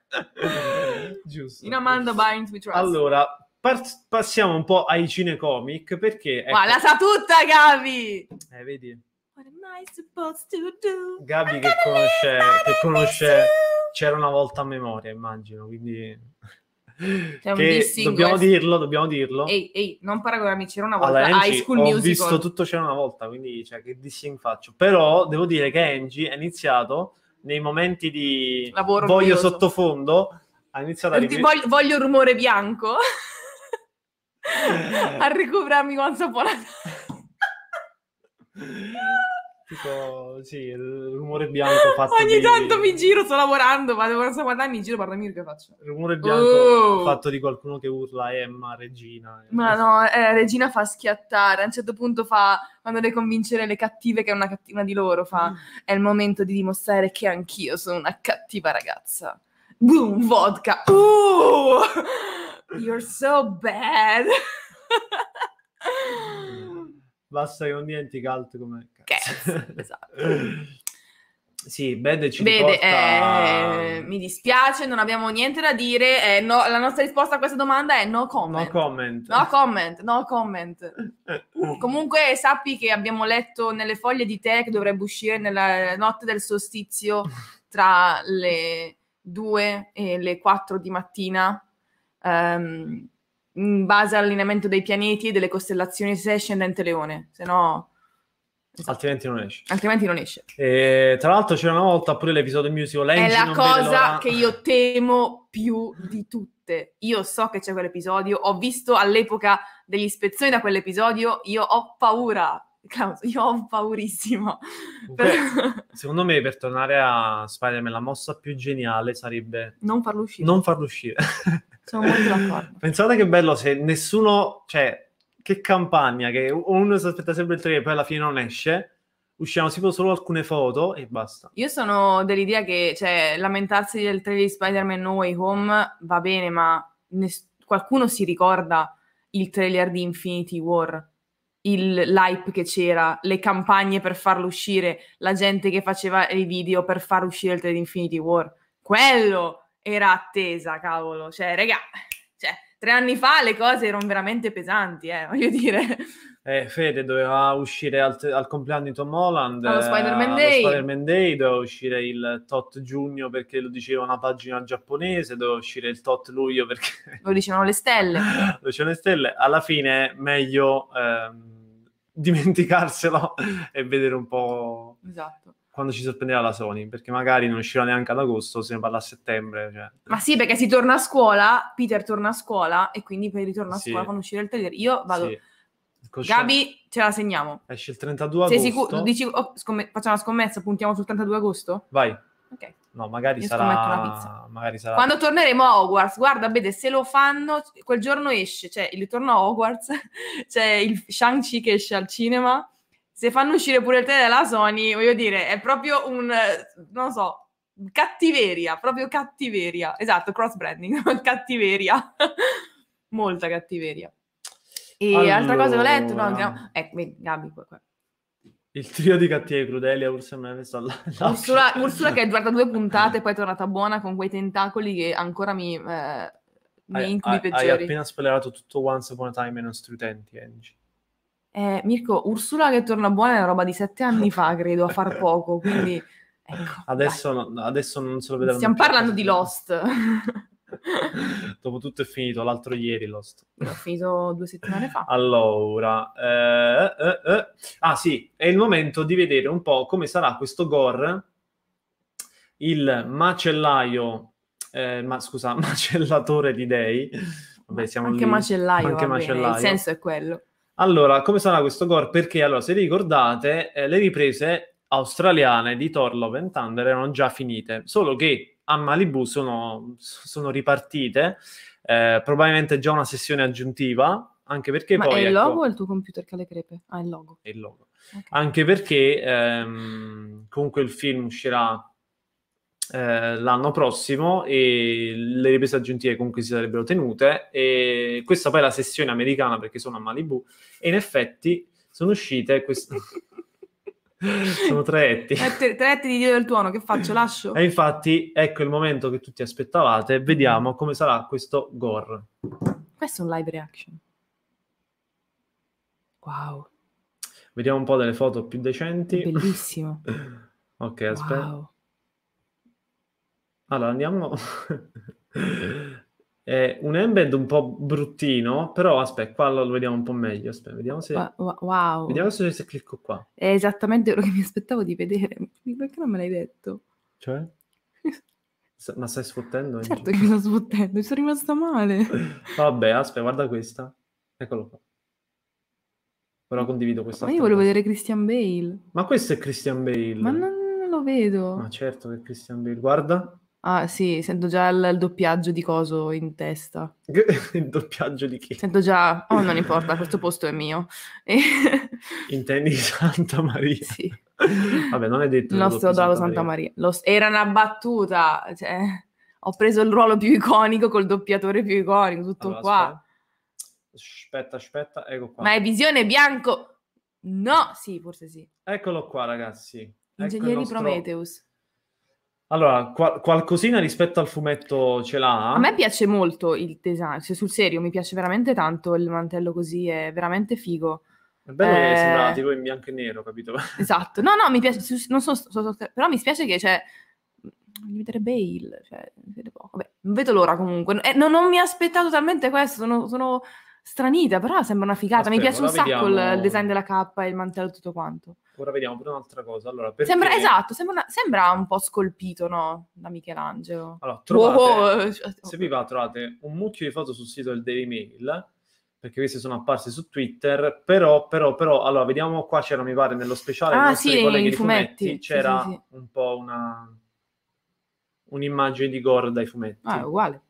[SPEAKER 1] giusto. In
[SPEAKER 2] Amanda Bynes we trust. Allora,
[SPEAKER 1] par- passiamo un po' ai cinecomic perché... Ecco... Ma la
[SPEAKER 2] sa tutta Gabi! Eh, vedi. What am I supposed to do?
[SPEAKER 1] Gabi che conosce, che conosce... C'era una volta a memoria, immagino, quindi cioè, dobbiamo eh, dirlo, dobbiamo dirlo. Ehi,
[SPEAKER 2] ehi, non paragonarmi, c'era una volta Alla Angie, High School ho Musical. Ho visto tutto
[SPEAKER 1] c'era una volta, quindi cioè, che dissi in faccio. Però devo dire che Angie ha iniziato nei momenti di Lavoro voglio curioso. sottofondo, ha iniziato a rivedere... Voglio,
[SPEAKER 2] voglio rumore bianco. a recuperarmi once upon a
[SPEAKER 1] Tipo, sì, il rumore bianco fatto Ogni di... tanto mi
[SPEAKER 2] giro, sto lavorando, vado a guardarmi in giro, guarda Mirko che faccio. Il
[SPEAKER 1] rumore bianco uh. fatto di qualcuno che urla Emma, Regina. Eh.
[SPEAKER 2] Ma no, eh, Regina fa schiattare, a un certo punto fa, quando deve convincere le cattive che è una cattiva di loro, fa, mm. è il momento di dimostrare che anch'io sono una cattiva ragazza. Boom, vodka. oh. You're so bad.
[SPEAKER 1] Mm basta che non dimentichi altro come cazzo. Cazzo, esatto. sì, Bede ci Bede, riporta... eh,
[SPEAKER 2] mi dispiace, non abbiamo niente da dire. Eh, no, la nostra risposta a questa domanda è no comment. No
[SPEAKER 1] comment. No
[SPEAKER 2] comment, no comment. Comunque sappi che abbiamo letto nelle foglie di te che dovrebbe uscire nella notte del solstizio tra le 2 e le 4 di mattina. Um, in base all'allineamento dei pianeti e delle costellazioni se è scendente leone, se no...
[SPEAKER 1] Esatto. Altrimenti non esce.
[SPEAKER 2] Altrimenti non esce.
[SPEAKER 1] E, tra l'altro c'era una volta pure l'episodio musical. È la cosa che
[SPEAKER 2] io temo più di tutte. Io so che c'è quell'episodio, ho visto all'epoca degli spezzoni da quell'episodio, io ho paura. Klaus, io ho paurissimo. Comunque,
[SPEAKER 1] secondo me, per tornare a Spider-Man, la mossa più geniale sarebbe...
[SPEAKER 2] Non farlo uscire. Non farlo uscire. Sono molto d'accordo.
[SPEAKER 1] Pensate che bello se nessuno... Cioè, che campagna, che uno si aspetta sempre il trailer e poi alla fine non esce usciamo tipo solo alcune foto e basta.
[SPEAKER 2] Io sono dell'idea che cioè, lamentarsi del trailer di Spider-Man No Way Home va bene, ma ness- qualcuno si ricorda il trailer di Infinity War il, l'hype che c'era, le campagne per farlo uscire, la gente che faceva i video per far uscire il 3 di Infinity War. Quello era attesa, cavolo. Cioè, regà, cioè, tre anni fa le cose erano veramente pesanti, eh, voglio dire.
[SPEAKER 1] Eh, Fede doveva uscire al, al compleanno di Tom Holland, allo eh, Spider-Man, Day. Spider-Man Day, doveva uscire il tot giugno perché lo diceva una pagina giapponese, doveva uscire il tot luglio perché...
[SPEAKER 2] Lo dicevano le stelle.
[SPEAKER 1] lo dicevano le stelle. Alla fine meglio... Ehm dimenticarselo e vedere un po'... Esatto quando ci sorprenderà la Sony, perché magari non uscirà neanche ad agosto, se ne parla a settembre. Cioè.
[SPEAKER 2] Ma sì, perché si torna a scuola, Peter torna a scuola e quindi poi ritorna a scuola sì. quando uscirà il trailer. Io vado. Sì. Cosci... Gabi,
[SPEAKER 1] ce la segniamo. Esce il 32 agosto. Sei sicuro? Dici,
[SPEAKER 2] oh, scomm- facciamo una scommessa, puntiamo sul 32 agosto?
[SPEAKER 1] Vai. Ok. No, magari sarà... magari sarà... Quando
[SPEAKER 2] torneremo a Hogwarts, guarda, vede, se lo fanno, quel giorno esce, cioè il ritorno a Hogwarts, c'è il Shang-Chi che esce al cinema, se fanno uscire pure il tele della Sony, voglio dire, è proprio un, non so, cattiveria, proprio cattiveria. Esatto, cross branding, cattiveria. Molta cattiveria.
[SPEAKER 1] E allora... altra cosa che ho letto, no, no.
[SPEAKER 2] Eh, Gabi,
[SPEAKER 1] il trio di cattivi crudeli a Ursula messo alla... Ursula, Ursula che è
[SPEAKER 2] durata due eh. puntate e poi è tornata buona con quei tentacoli che ancora mi... Eh,
[SPEAKER 1] mi hai, hai, hai, appena spoilerato tutto Once Upon a Time ai nostri utenti, Angie.
[SPEAKER 2] Eh, Mirko, Ursula che torna buona è una roba di sette anni fa, credo, a far poco, quindi...
[SPEAKER 1] Ecco, adesso, no, adesso, non se lo vedranno Stiamo più, parlando
[SPEAKER 2] di Lost.
[SPEAKER 1] Dopo tutto è finito l'altro ieri Lost.
[SPEAKER 2] L'ho finito due settimane fa.
[SPEAKER 1] Allora, eh, eh, eh. ah sì, è il momento di vedere un po' come sarà questo gore, il macellaio, eh, ma, scusa, macellatore di dei. Vabbè, siamo anche lì. macellaio, anche macellaio. Bene, il senso è quello. Allora, come sarà questo gore? Perché, allora, se ricordate, eh, le riprese australiane di Thor Love and Thunder erano già finite, solo che a Malibu sono, sono ripartite, eh, probabilmente già una sessione aggiuntiva, anche perché Ma poi... è il ecco logo
[SPEAKER 2] ecco, o è il tuo computer che le crepe? Ah, il logo.
[SPEAKER 1] È il logo. Okay. Anche perché ehm, comunque il film uscirà eh, l'anno prossimo e le riprese aggiuntive comunque si sarebbero tenute e questa poi è la sessione americana perché sono a Malibu e in effetti sono uscite queste... Sono tre etti. Tre,
[SPEAKER 2] tre etti di Dio del tuono, che faccio? Lascio?
[SPEAKER 1] E infatti, ecco il momento che tutti aspettavate. Vediamo mm. come sarà questo gore.
[SPEAKER 2] Questo è un live reaction. Wow.
[SPEAKER 1] Vediamo un po' delle foto più decenti. Bellissimo. ok, aspetta. Wow. Allora, andiamo... È un embed un po' bruttino, però aspetta, qua lo, vediamo un po' meglio. Aspetta, vediamo se...
[SPEAKER 2] Wow. Vediamo
[SPEAKER 1] se, se clicco qua.
[SPEAKER 2] È esattamente quello che mi aspettavo di vedere. Perché non me l'hai detto?
[SPEAKER 1] Cioè? Ma stai sfottendo? Certo che
[SPEAKER 2] mi sto sfottendo, mi sono rimasta male.
[SPEAKER 1] Vabbè, aspetta, guarda questa. Eccolo qua. Ora condivido questa. Ma io volevo vedere
[SPEAKER 2] Christian Bale.
[SPEAKER 1] Ma questo è Christian Bale. Ma
[SPEAKER 2] non lo vedo. Ma
[SPEAKER 1] certo che è Christian Bale. Guarda.
[SPEAKER 2] Ah sì, sento già il, il doppiaggio di coso in testa.
[SPEAKER 1] il doppiaggio di chi?
[SPEAKER 2] Sento già, oh non importa, questo posto è mio.
[SPEAKER 1] Intendi Santa Maria? Sì. Vabbè, non è detto. Il nostro Drago
[SPEAKER 2] Santa Maria. Maria. Lo... Era una battuta, cioè, ho preso il ruolo più iconico col doppiatore più iconico, tutto allora, qua.
[SPEAKER 1] Aspetta. aspetta, aspetta, ecco qua. Ma è visione
[SPEAKER 2] bianco? No, sì, forse sì.
[SPEAKER 1] Eccolo qua ragazzi. Ecco Ingegneri ecco nostro... Prometheus. Allora, qual- qualcosina rispetto al fumetto ce l'ha? A me
[SPEAKER 2] piace molto il design, cioè, sul serio mi piace veramente tanto il mantello così, è veramente figo.
[SPEAKER 1] È bello eh... che sembra tipo in bianco e nero, capito?
[SPEAKER 2] Esatto, no, no, mi piace, so, so, so, però mi spiace che c'è... Cioè, mi vedrebbe il, cioè, non vedo l'ora comunque. Eh, no, non mi aspettavo talmente questo, sono, sono stranita, però sembra una figata. Aspetta, Mi piace un sacco vediamo... il design della cappa e il mantello tutto quanto.
[SPEAKER 1] Ora vediamo pure un'altra cosa. Allora, perché... sembra, esatto,
[SPEAKER 2] sembra, una, sembra, un po' scolpito, no? Da Michelangelo.
[SPEAKER 1] Allora, trovate, oh, oh. se vi va, trovate un mucchio di foto sul sito del Daily Mail, perché queste sono apparse su Twitter, però, però, però, allora, vediamo qua, c'era, mi pare, nello speciale ah, sì, colleghi fumetti. fumetti c'era sì, sì, sì. un po' una... un'immagine di Gore dai fumetti. Ah, è uguale.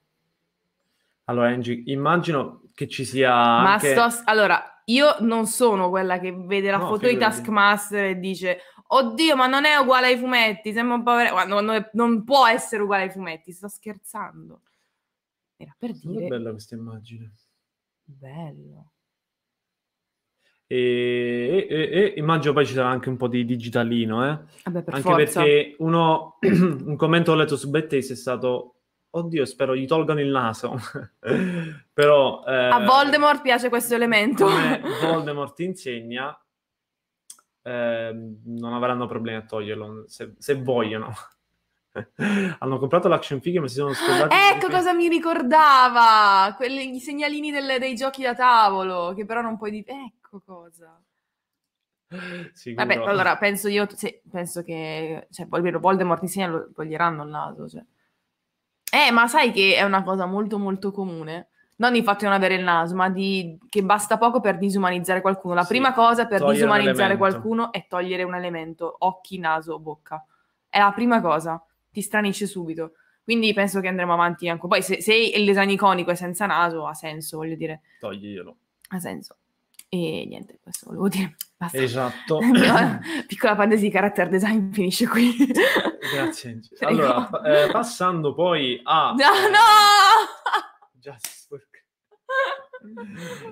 [SPEAKER 1] Allora, Angie, immagino, che ci sia. Ma anche... sto...
[SPEAKER 2] allora, io non sono quella che vede la no, foto di Taskmaster e dice oddio, ma non è uguale ai fumetti, sembra un povero... No, no, non può essere uguale ai fumetti, sto scherzando.
[SPEAKER 1] Era per dire... È bella questa immagine. Bello. E, e, e, immagino poi ci sarà anche un po' di digitalino, eh? Vabbè, per anche forza. perché uno, un commento che ho letto su Bettese è stato Oddio, spero gli tolgano il naso. Però eh, a
[SPEAKER 2] Voldemort piace questo elemento. come
[SPEAKER 1] Voldemort insegna, eh, non avranno problemi a toglierlo se, se vogliono. Hanno comprato l'action figure, ma si sono scordati. Ecco cosa
[SPEAKER 2] mi ricordava! Quelli, I segnalini delle, dei giochi da tavolo, che però non puoi dire. Ecco cosa. Sicuro. Vabbè, allora penso io, se, penso che cioè, Voldemort insegna, lo toglieranno il naso. Cioè. Eh, ma sai che è una cosa molto molto comune. Non di fatto non avere il naso, ma di... che basta poco per disumanizzare qualcuno. La sì, prima cosa per disumanizzare qualcuno è togliere un elemento, occhi, naso, bocca. È la prima cosa, ti stranisce subito. Quindi penso che andremo avanti anche. Poi se, se il design iconico è senza naso, ha senso, voglio dire. Toglielo. Ha senso. E niente,
[SPEAKER 1] questo volevo dire. Basta. Esatto. La
[SPEAKER 2] piccola parentesi di character design finisce qui.
[SPEAKER 1] Grazie. Allora, eh, passando poi a... No, eh, no! Just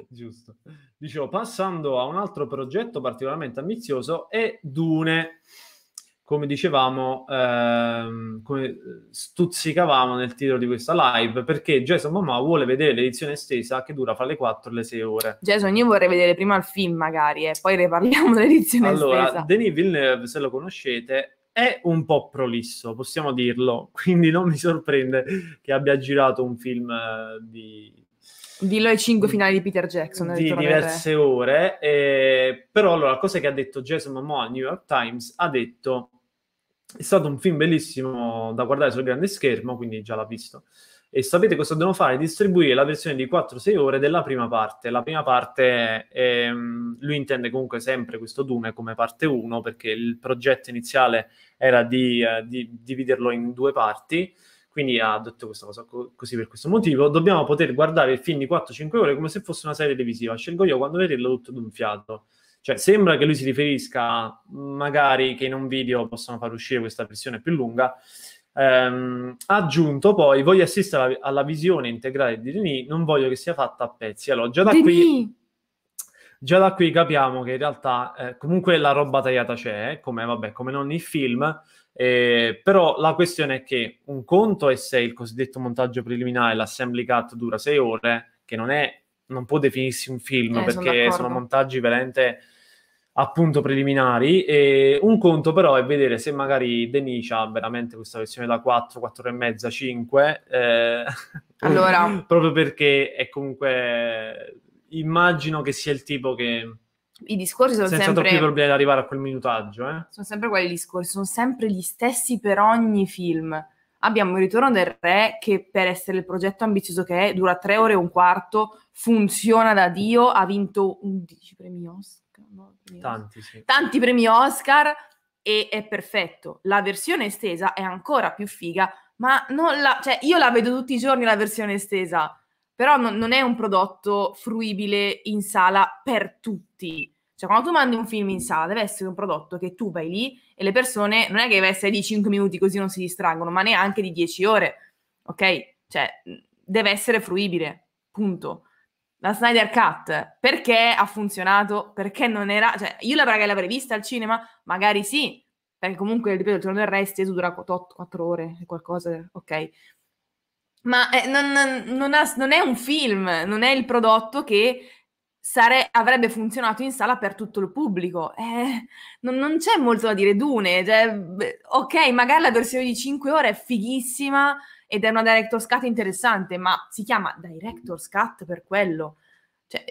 [SPEAKER 1] Giusto. Dicevo, passando a un altro progetto particolarmente ambizioso è Dune come dicevamo, ehm, come stuzzicavamo nel titolo di questa live, perché Jason Mamma vuole vedere l'edizione estesa che dura fra le 4 e le 6 ore.
[SPEAKER 2] Jason, io vorrei vedere prima il film magari e poi riparliamo dell'edizione allora, estesa. Allora,
[SPEAKER 1] Denis Villeneuve, se lo conoscete, è un po' prolisso, possiamo dirlo, quindi non mi sorprende che abbia girato un film eh, di
[SPEAKER 2] Dillo ai cinque finali di Peter Jackson. Di diverse
[SPEAKER 1] ore. Eh, però allora, la cosa che ha detto Jason Momoa al New York Times, ha detto è stato un film bellissimo da guardare sul grande schermo, quindi già l'ha visto. E sapete cosa devono fare? Distribuire la versione di 4-6 ore della prima parte. La prima parte, ehm, lui intende comunque sempre questo Dune come parte 1, perché il progetto iniziale era di, eh, di dividerlo in due parti quindi ha detto questa cosa co- così per questo motivo, dobbiamo poter guardare il film di 4-5 ore come se fosse una serie televisiva, scelgo io quando vederlo tutto d'un fiato. Cioè, sembra che lui si riferisca magari che in un video possano far uscire questa versione più lunga, ehm, ha ehm, aggiunto poi, voglio assistere alla, alla, visione integrale di Denis, non voglio che sia fatta a pezzi. Allora, già da qui già da qui capiamo che in realtà eh, comunque la roba tagliata c'è, come, vabbè, come in ogni film, eh, però la questione è che un conto è se il cosiddetto montaggio preliminare, l'assembly cut dura sei ore, che non, è, non può definirsi un film eh, perché sono, sono montaggi veramente appunto preliminari e un conto però è vedere se magari Denis ha veramente questa versione da 4, 4 e mezza, 5 eh, allora proprio perché è comunque immagino che sia il tipo che
[SPEAKER 2] i discorsi sono Senza sempre... troppi problemi
[SPEAKER 1] ad arrivare a quel minutaggio, eh?
[SPEAKER 2] Sono sempre quelli discorsi, sono sempre gli stessi per ogni film. Abbiamo il ritorno del re che per essere il progetto ambizioso che è, dura tre ore e un quarto, funziona da Dio, ha vinto 11 premi
[SPEAKER 1] Oscar. No, premi Oscar. Tanti, sì. Tanti
[SPEAKER 2] premi Oscar e è perfetto. La versione estesa è ancora più figa, ma non la... cioè, io la vedo tutti i giorni la versione estesa però non, non è un prodotto fruibile in sala per tutti. Cioè, quando tu mandi un film in sala, deve essere un prodotto che tu vai lì e le persone non è che deve essere di 5 minuti così non si distraggono, ma neanche di 10 ore. Ok? Cioè, deve essere fruibile. Punto. La Snyder Cut perché ha funzionato? Perché non era. Cioè, io la magari l'avrei vista al cinema? Magari sì, perché comunque, ripeto, il giorno del resto dura 4, 4 ore, qualcosa, ok? ma eh, non, non, ha, non, è un film, non è il prodotto che sare- avrebbe funzionato in sala per tutto il pubblico. Eh, non, non, c'è molto da dire. Dune, cioè, ok, magari la versione di 5 ore è fighissima ed è una director's cut interessante, ma si chiama director's cut per quello. Cioè,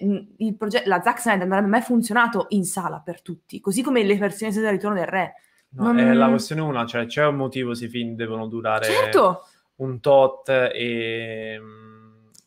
[SPEAKER 2] proget- la Zack Snyder non avrebbe mai funzionato in sala per tutti, così come le versioni del Ritorno del Re. No, non... è la questione
[SPEAKER 1] una, cioè c'è un motivo se i film devono durare... Certo! un tot e,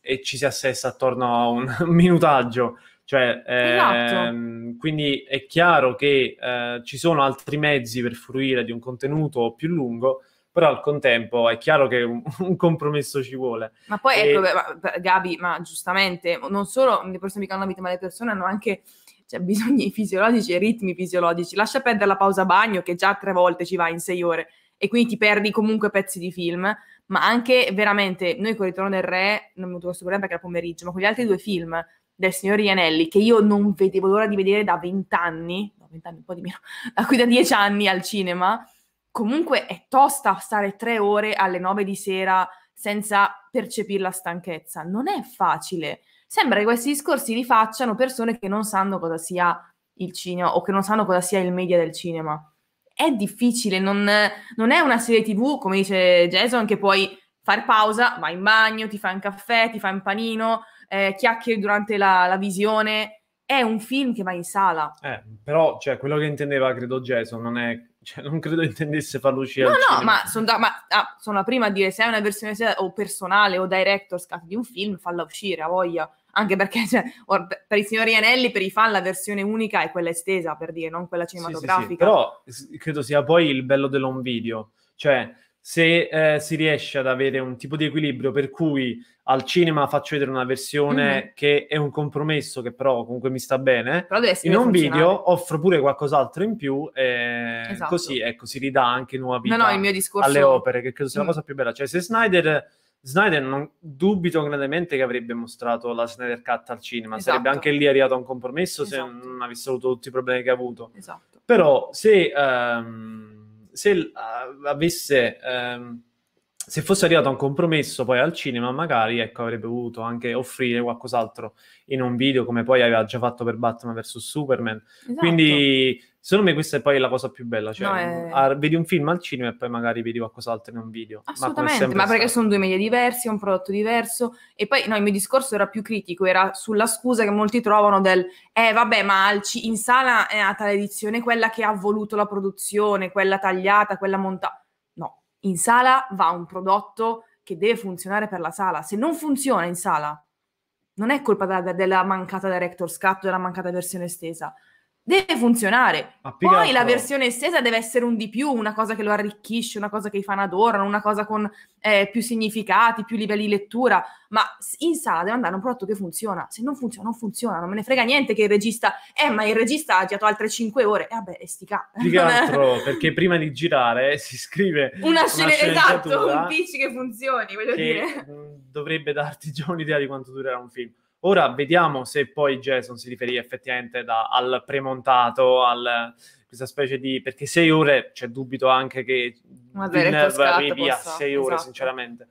[SPEAKER 1] e ci si assessa attorno a un minutaggio. Cioè, esatto. ehm, quindi è chiaro che eh, ci sono altri mezzi per fruire di un contenuto più lungo, però al contempo è chiaro che un, un compromesso ci vuole.
[SPEAKER 2] Ma poi, ecco, e... ecco, ma, Gabi, ma giustamente, non solo le persone mi la vita, ma le persone hanno anche cioè, bisogni fisiologici e ritmi fisiologici. Lascia perdere la pausa bagno che già tre volte ci va in sei ore e quindi ti perdi comunque pezzi di film ma anche veramente noi con Ritorno del Re, non mi ho questo problema perché era pomeriggio, ma con gli altri due film del signor Ianelli, che io non vedevo l'ora di vedere da vent'anni, no, vent'anni un po' di meno, da qui da dieci anni al cinema, comunque è tosta stare tre ore alle nove di sera senza percepire la stanchezza. Non è facile. Sembra che questi discorsi li facciano persone che non sanno cosa sia il cinema o che non sanno cosa sia il media del cinema è difficile, non, non è una serie tv, come dice Jason, che puoi far pausa, vai in bagno, ti fa un caffè, ti fa un panino, eh, chiacchieri durante la, la, visione. È un film che va in sala.
[SPEAKER 1] Eh, però, cioè, quello che intendeva, credo, Jason, non è... Cioè, non credo intendesse farlo uscire. No, no, ma,
[SPEAKER 2] son da, ma ah, sono la prima a dire se è una versione o personale o director's cut di un film, falla uscire, a voglia anche perché cioè, per i signori Anelli, per i fan, la versione unica è quella estesa, per dire, non quella cinematografica.
[SPEAKER 1] Sì, sì, Però credo sia poi il bello dell'home video, cioè se eh, si riesce ad avere un tipo di equilibrio per cui al cinema faccio vedere una versione mm-hmm. che è un compromesso che però comunque mi sta bene in un video offro pure qualcos'altro in più e esatto. così ecco si ridà anche nuova vita no, no, discorso... alle opere che credo sia la mm. cosa più bella cioè se Snyder Snyder non dubito grandemente che avrebbe mostrato la Snyder Cut al cinema, esatto. sarebbe anche lì arrivato a un compromesso esatto. se non avesse avuto tutti i problemi che ha avuto. Esatto. Però se, um, se uh, avesse... Um, se fosse arrivato a un compromesso poi al cinema, magari ecco, avrebbe voluto anche offrire qualcos'altro in un video, come poi aveva già fatto per Batman vs Superman. Esatto. Quindi Secondo me questa è poi la cosa più bella, cioè no, è... vedi un film al cinema e poi magari vedi qualcos'altro in un video. Assolutamente, ma, ma perché
[SPEAKER 2] sono due media diversi, è un prodotto diverso e poi no, il mio discorso era più critico, era sulla scusa che molti trovano del eh vabbè ma in sala è a tale edizione quella che ha voluto la produzione, quella tagliata, quella montata. No, in sala va un prodotto che deve funzionare per la sala, se non funziona in sala non è colpa della, della mancata director's cut, della mancata versione estesa deve funzionare. Poi la versione estesa deve essere un di più, una cosa che lo arricchisce, una cosa che i fan adorano, una cosa con eh, più significati, più livelli di lettura, ma in sala deve andare un prodotto che funziona. Se non funziona, non funziona, non me ne frega niente che il regista, eh, ma il regista ha girato altre 5 ore, e eh, vabbè, e stica. Più che altro,
[SPEAKER 1] perché prima di girare si scrive una, scena, esatto, un pitch
[SPEAKER 2] che funzioni, voglio che dire.
[SPEAKER 1] Dovrebbe darti già un'idea di quanto durerà un film. Ora vediamo se poi Jason si riferì effettivamente da, al premontato, al, questa specie di perché sei ore c'è cioè dubito anche che
[SPEAKER 2] Villeneuve ecco, arrivi a sei ore esatto.
[SPEAKER 1] sinceramente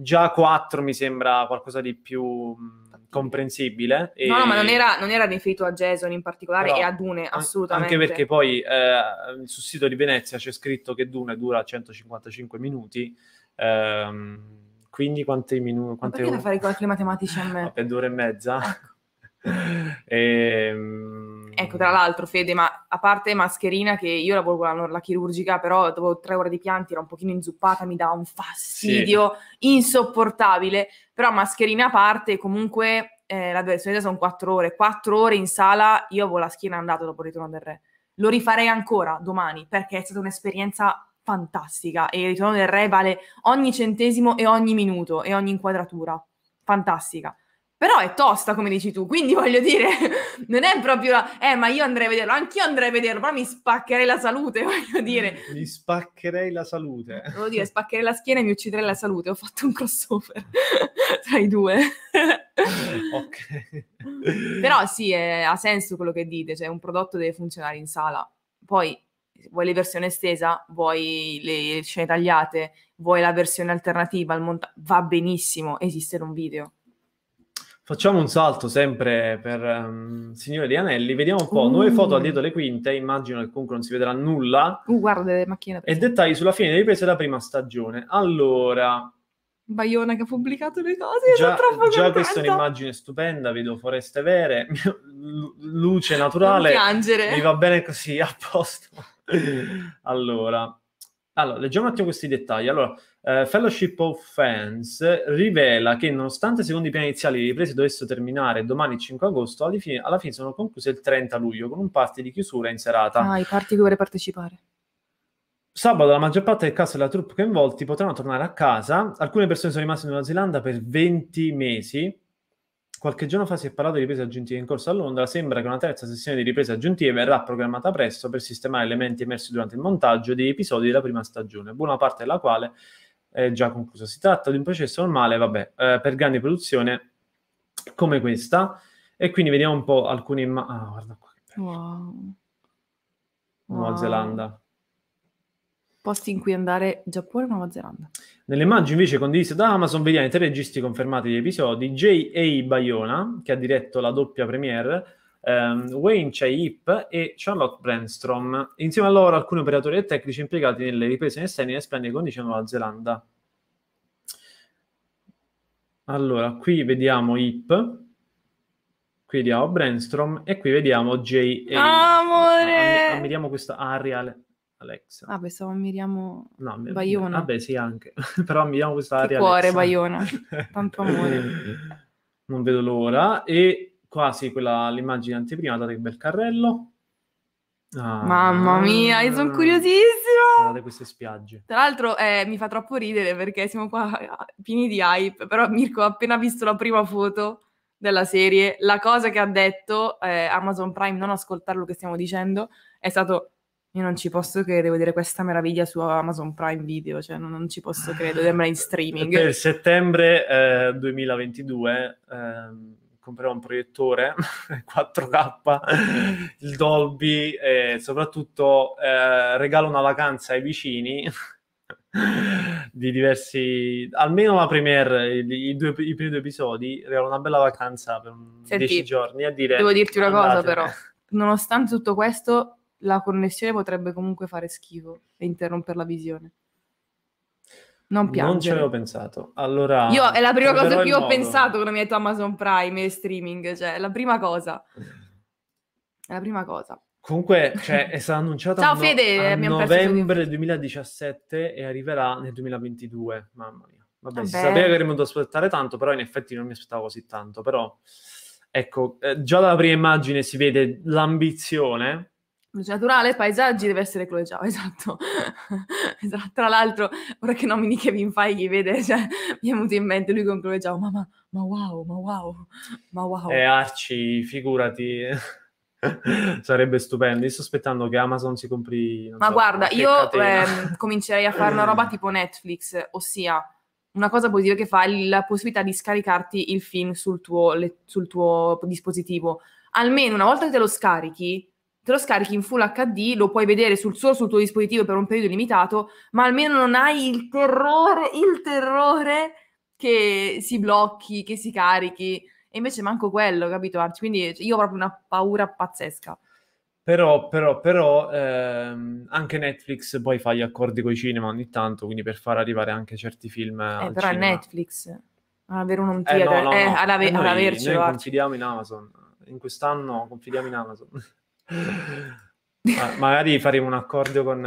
[SPEAKER 1] già quattro mi sembra qualcosa di più mm, comprensibile e... no, ma non era,
[SPEAKER 2] non era, riferito a Jason in particolare Però, e a Dune assolutamente anche perché
[SPEAKER 1] poi eh, sul sito di Venezia c'è scritto che Dune dura 155 minuti ehm, quindi quante minuti? Quante ore? fare i
[SPEAKER 2] calcoli matematici a me?
[SPEAKER 1] Vabbè, due ore e mezza. e, ecco. Ehm, ecco, tra
[SPEAKER 2] l'altro, Fede, ma a parte mascherina, che io lavoro con la chirurgica, però dopo tre ore di pianti ero un pochino inzuppata, mi dà un fastidio sì. insopportabile. Però mascherina a parte, comunque eh, la durazione sono quattro ore. Quattro ore in sala, io avevo la schiena andata dopo il ritorno del re. Lo rifarei ancora domani perché è stata un'esperienza fantastica e il ritorno del re vale ogni centesimo e ogni minuto e ogni inquadratura, fantastica. Però è tosta, come dici tu, quindi voglio dire, non è proprio la... Eh, ma io andrei a vederlo, anch'io andrei a vederlo, però mi spaccherei la salute, voglio dire.
[SPEAKER 1] Mm, mi spaccherei la salute. voglio
[SPEAKER 2] dire, spaccherei la schiena e mi ucciderei la salute. Ho fatto un crossover tra i due.
[SPEAKER 1] ok.
[SPEAKER 2] Però sì, è, ha senso quello che dite, cioè un prodotto deve funzionare in sala. Poi vuoi le versioni estesa, vuoi le scene tagliate, vuoi la versione alternativa al montaggio, va benissimo, esistere un video.
[SPEAKER 1] Facciamo un salto sempre per um, Signore di Anelli, vediamo un po'. Uh. Nuove foto al dietro le quinte, immagino che comunque non si vedrà nulla.
[SPEAKER 2] Uh, guarda le macchine. E
[SPEAKER 1] dettagli sulla fine delle riprese della prima stagione. Allora...
[SPEAKER 2] Baiona che ha pubblicato le cose, già, già questa è un'immagine
[SPEAKER 1] stupenda, vedo foreste vere, luce naturale. Non piangere. Mi va bene così, a posto. allora, allora, leggiamo un attimo questi dettagli. Allora, eh, Fellowship of Fans rivela che nonostante secondo i piani iniziali le riprese dovessero terminare domani 5 agosto, alla fine, alla fine, sono concluse il 30 luglio con un party di chiusura in serata. Ah, i
[SPEAKER 2] party che vorrei partecipare.
[SPEAKER 1] Sabato la maggior parte del cast della troupe coinvolti potranno tornare a casa. Alcune persone sono rimaste in Nuova Zelanda per 20 mesi Qualche giorno fa si è parlato di riprese aggiuntive in corso a Londra. Sembra che una terza sessione di riprese aggiuntive verrà programmata presto per sistemare elementi emersi durante il montaggio di episodi della prima stagione, buona parte della quale è già conclusa. Si tratta di un processo normale, vabbè, eh, per grandi produzioni come questa. E quindi vediamo un po' alcune immagini. Ah, guarda qua che bello.
[SPEAKER 2] Wow.
[SPEAKER 1] Nuova wow. Zelanda
[SPEAKER 2] posti in cui andare Giappone o Nuova Zelanda.
[SPEAKER 1] Nelle immagini invece condivise da Amazon vediamo i tre registi confermati degli episodi, J.A. Bayona, che ha diretto la doppia premiere, ehm, Wayne Chai-Hip e Charlotte Brandstrom, insieme a loro alcuni operatori e tecnici impiegati nelle riprese in esterne in Spagna e condizioni Nuova Zelanda. Allora, qui vediamo Hip, qui vediamo Brandstrom e qui vediamo J.A.
[SPEAKER 2] Amore!
[SPEAKER 1] Ammiriamo questa... Ah, Alexa.
[SPEAKER 2] Ah, pensavo ammiriamo
[SPEAKER 1] no, ammir- Baiona. Vabbè, sì, anche. Però ammiriamo questa area. cuore, Baiona. Tanto amore. non vedo l'ora. E quasi quella, l'immagine anteprima, guardate che bel carrello. Ah,
[SPEAKER 2] Mamma mia, io sono curiosissima!
[SPEAKER 1] Guardate queste spiagge.
[SPEAKER 2] Tra l'altro eh, mi fa troppo ridere perché siamo qua eh, pieni di hype, però Mirko ha appena visto la prima foto della serie, la cosa che ha detto eh, Amazon Prime, non ascoltare quello che stiamo dicendo, è stato io non ci posso credere, vedere questa meraviglia su Amazon Prime Video, cioè non, non ci posso credere, sembra ah, in
[SPEAKER 1] streaming. Per settembre eh, 2022 ehm, comprerò un proiettore 4K, il Dolby e soprattutto eh, regalo una vacanza ai vicini di diversi almeno la premiere i, due, i primi due episodi regalo una bella vacanza per Senti, 10 giorni a dire devo dirti una andate. cosa però
[SPEAKER 2] nonostante tutto questo la connessione potrebbe comunque fare schifo e interrompere la visione. Non piangere. Non ci avevo
[SPEAKER 1] pensato. Allora, Io è la prima cosa che ho modo. pensato
[SPEAKER 2] quando mi hai detto Amazon Prime e streaming, cioè la prima cosa. È la prima cosa.
[SPEAKER 1] Comunque, cioè, è stata annunciata Ciao, Fede, a novembre 2017 e arriverà nel 2022. Mamma mia. Vabbè, Vabbè. si sapeva che avremmo dovuto aspettare tanto, però in effetti non mi aspettavo così tanto. Però, ecco, eh, già dalla prima immagine si vede l'ambizione
[SPEAKER 2] luce naturale, paesaggi, deve essere Chloe Zhao, esatto. esatto. Tra l'altro, ora che nomini Kevin Feige, vede, cioè, mi è venuto in mente lui con Chloe Zhao, oh, ma, ma, ma wow, ma wow, ma wow. E eh,
[SPEAKER 1] Arci, figurati... Sarebbe stupendo. Io sto aspettando che Amazon si compri. Ma
[SPEAKER 2] so, guarda, io ehm, comincerei a fare una roba tipo Netflix, ossia una cosa positiva che fa è la possibilità di scaricarti il film sul tuo, le, sul tuo dispositivo. Almeno una volta che te lo scarichi, te lo scarichi in full HD, lo puoi vedere sul, solo sul tuo dispositivo per un periodo limitato, ma almeno non hai il terrore, il terrore che si blocchi, che si carichi. E invece manco quello, capito Arci? Quindi io ho proprio una paura pazzesca.
[SPEAKER 1] Però, però, però ehm, anche Netflix poi fa gli accordi con i cinema ogni tanto, quindi per far arrivare anche certi film. Eh, però cinema.
[SPEAKER 2] Netflix,
[SPEAKER 1] avere un eh, theater, eh, no, no, no. eh, ad, ave- eh, noi, ad avercelo. Noi confidiamo in Amazon, in quest'anno confidiamo in Amazon. Ma magari faremo un accordo con,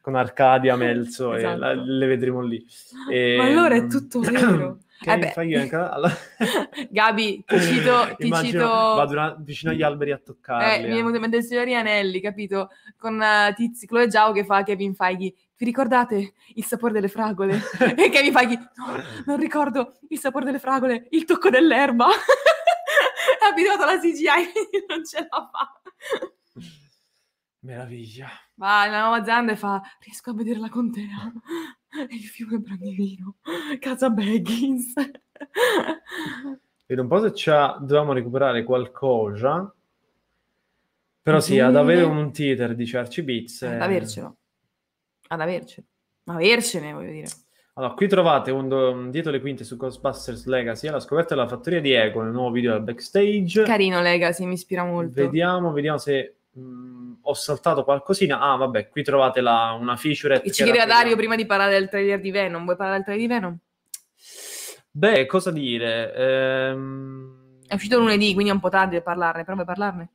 [SPEAKER 1] con Arcadia, Melzo esatto. e la, esatto. le vedremo lì. E, Ma allora è tutto vero. Ehm, eh allora...
[SPEAKER 2] Gabi, ti cito, ti Immagino, cito... Vado a,
[SPEAKER 1] vicino agli alberi a toccare. Eh, eh. Mi è venuto
[SPEAKER 2] in eh. Anelli, capito? Con uh, Tizi, Chloe Giao che fa Kevin Feige. Vi ricordate il sapore delle fragole? e Kevin Feige, no, non ricordo il sapore delle fragole, il tocco dell'erba. è abituato alla CGI, quindi non ce la fa.
[SPEAKER 1] Meraviglia.
[SPEAKER 2] Va la Nuova Zanda e fa, riesco a vedere la contea, ah. il fiume Brandivino, casa Baggins.
[SPEAKER 1] Vedo un po' se dovevamo recuperare qualcosa. Però sì, ad avere un teater di Cerci Beats. Ad avercelo.
[SPEAKER 2] Ad avercelo. Avercene, voglio dire.
[SPEAKER 1] Allora, qui trovate un, un dietro le quinte su Ghostbusters Legacy, la scoperta della fattoria di Egon, il nuovo video del backstage.
[SPEAKER 2] Carino Legacy, mi ispira molto.
[SPEAKER 1] Vediamo, vediamo se mh, mm, ho saltato qualcosina. Ah, vabbè, qui trovate la, una feature. E Ci chiedeva Dario prima
[SPEAKER 2] di parlare del trailer di Venom. Vuoi parlare del trailer di Venom?
[SPEAKER 1] Beh, cosa dire? Ehm... È uscito lunedì,
[SPEAKER 2] quindi è un po' tardi per parlarne, però vuoi parlarne?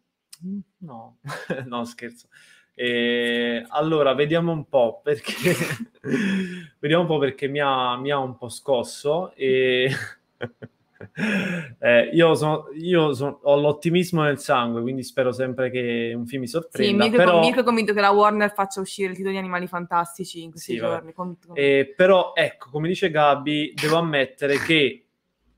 [SPEAKER 2] Mm,
[SPEAKER 1] no, no, scherzo. E allora, vediamo un po' perché, vediamo un po' perché mi ha, mi ha un po' scosso e... Eh, io, sono, io sono, ho l'ottimismo nel sangue, quindi spero sempre che un film mi sorprenda. Sì, mica, però... mica
[SPEAKER 2] convinto che la Warner faccia uscire il titolo di Animali Fantastici in questi sì, giorni. Con...
[SPEAKER 1] Eh, però, ecco, come dice Gabi, devo ammettere che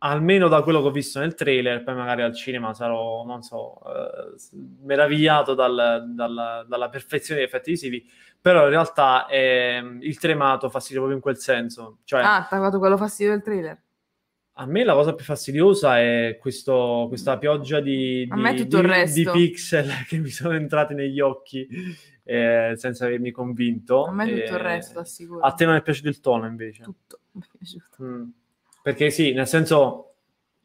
[SPEAKER 1] almeno da quello che ho visto nel trailer, poi magari al cinema sarò, non so, eh, meravigliato dal, dal, dalla perfezione degli effetti visivi, però in realtà eh, il tremato fastidio proprio in quel senso. Cioè, ah,
[SPEAKER 2] ha dato quello fastidio del trailer?
[SPEAKER 1] A me la cosa più fastidiosa è questo, questa pioggia di, di, di, di, pixel che mi sono entrati negli occhi eh, senza avermi convinto. A me tutto il eh, resto, assicuro. A te non è piaciuto il tono invece? Tutto, mi è piaciuto. Mm. Perché sì, nel senso,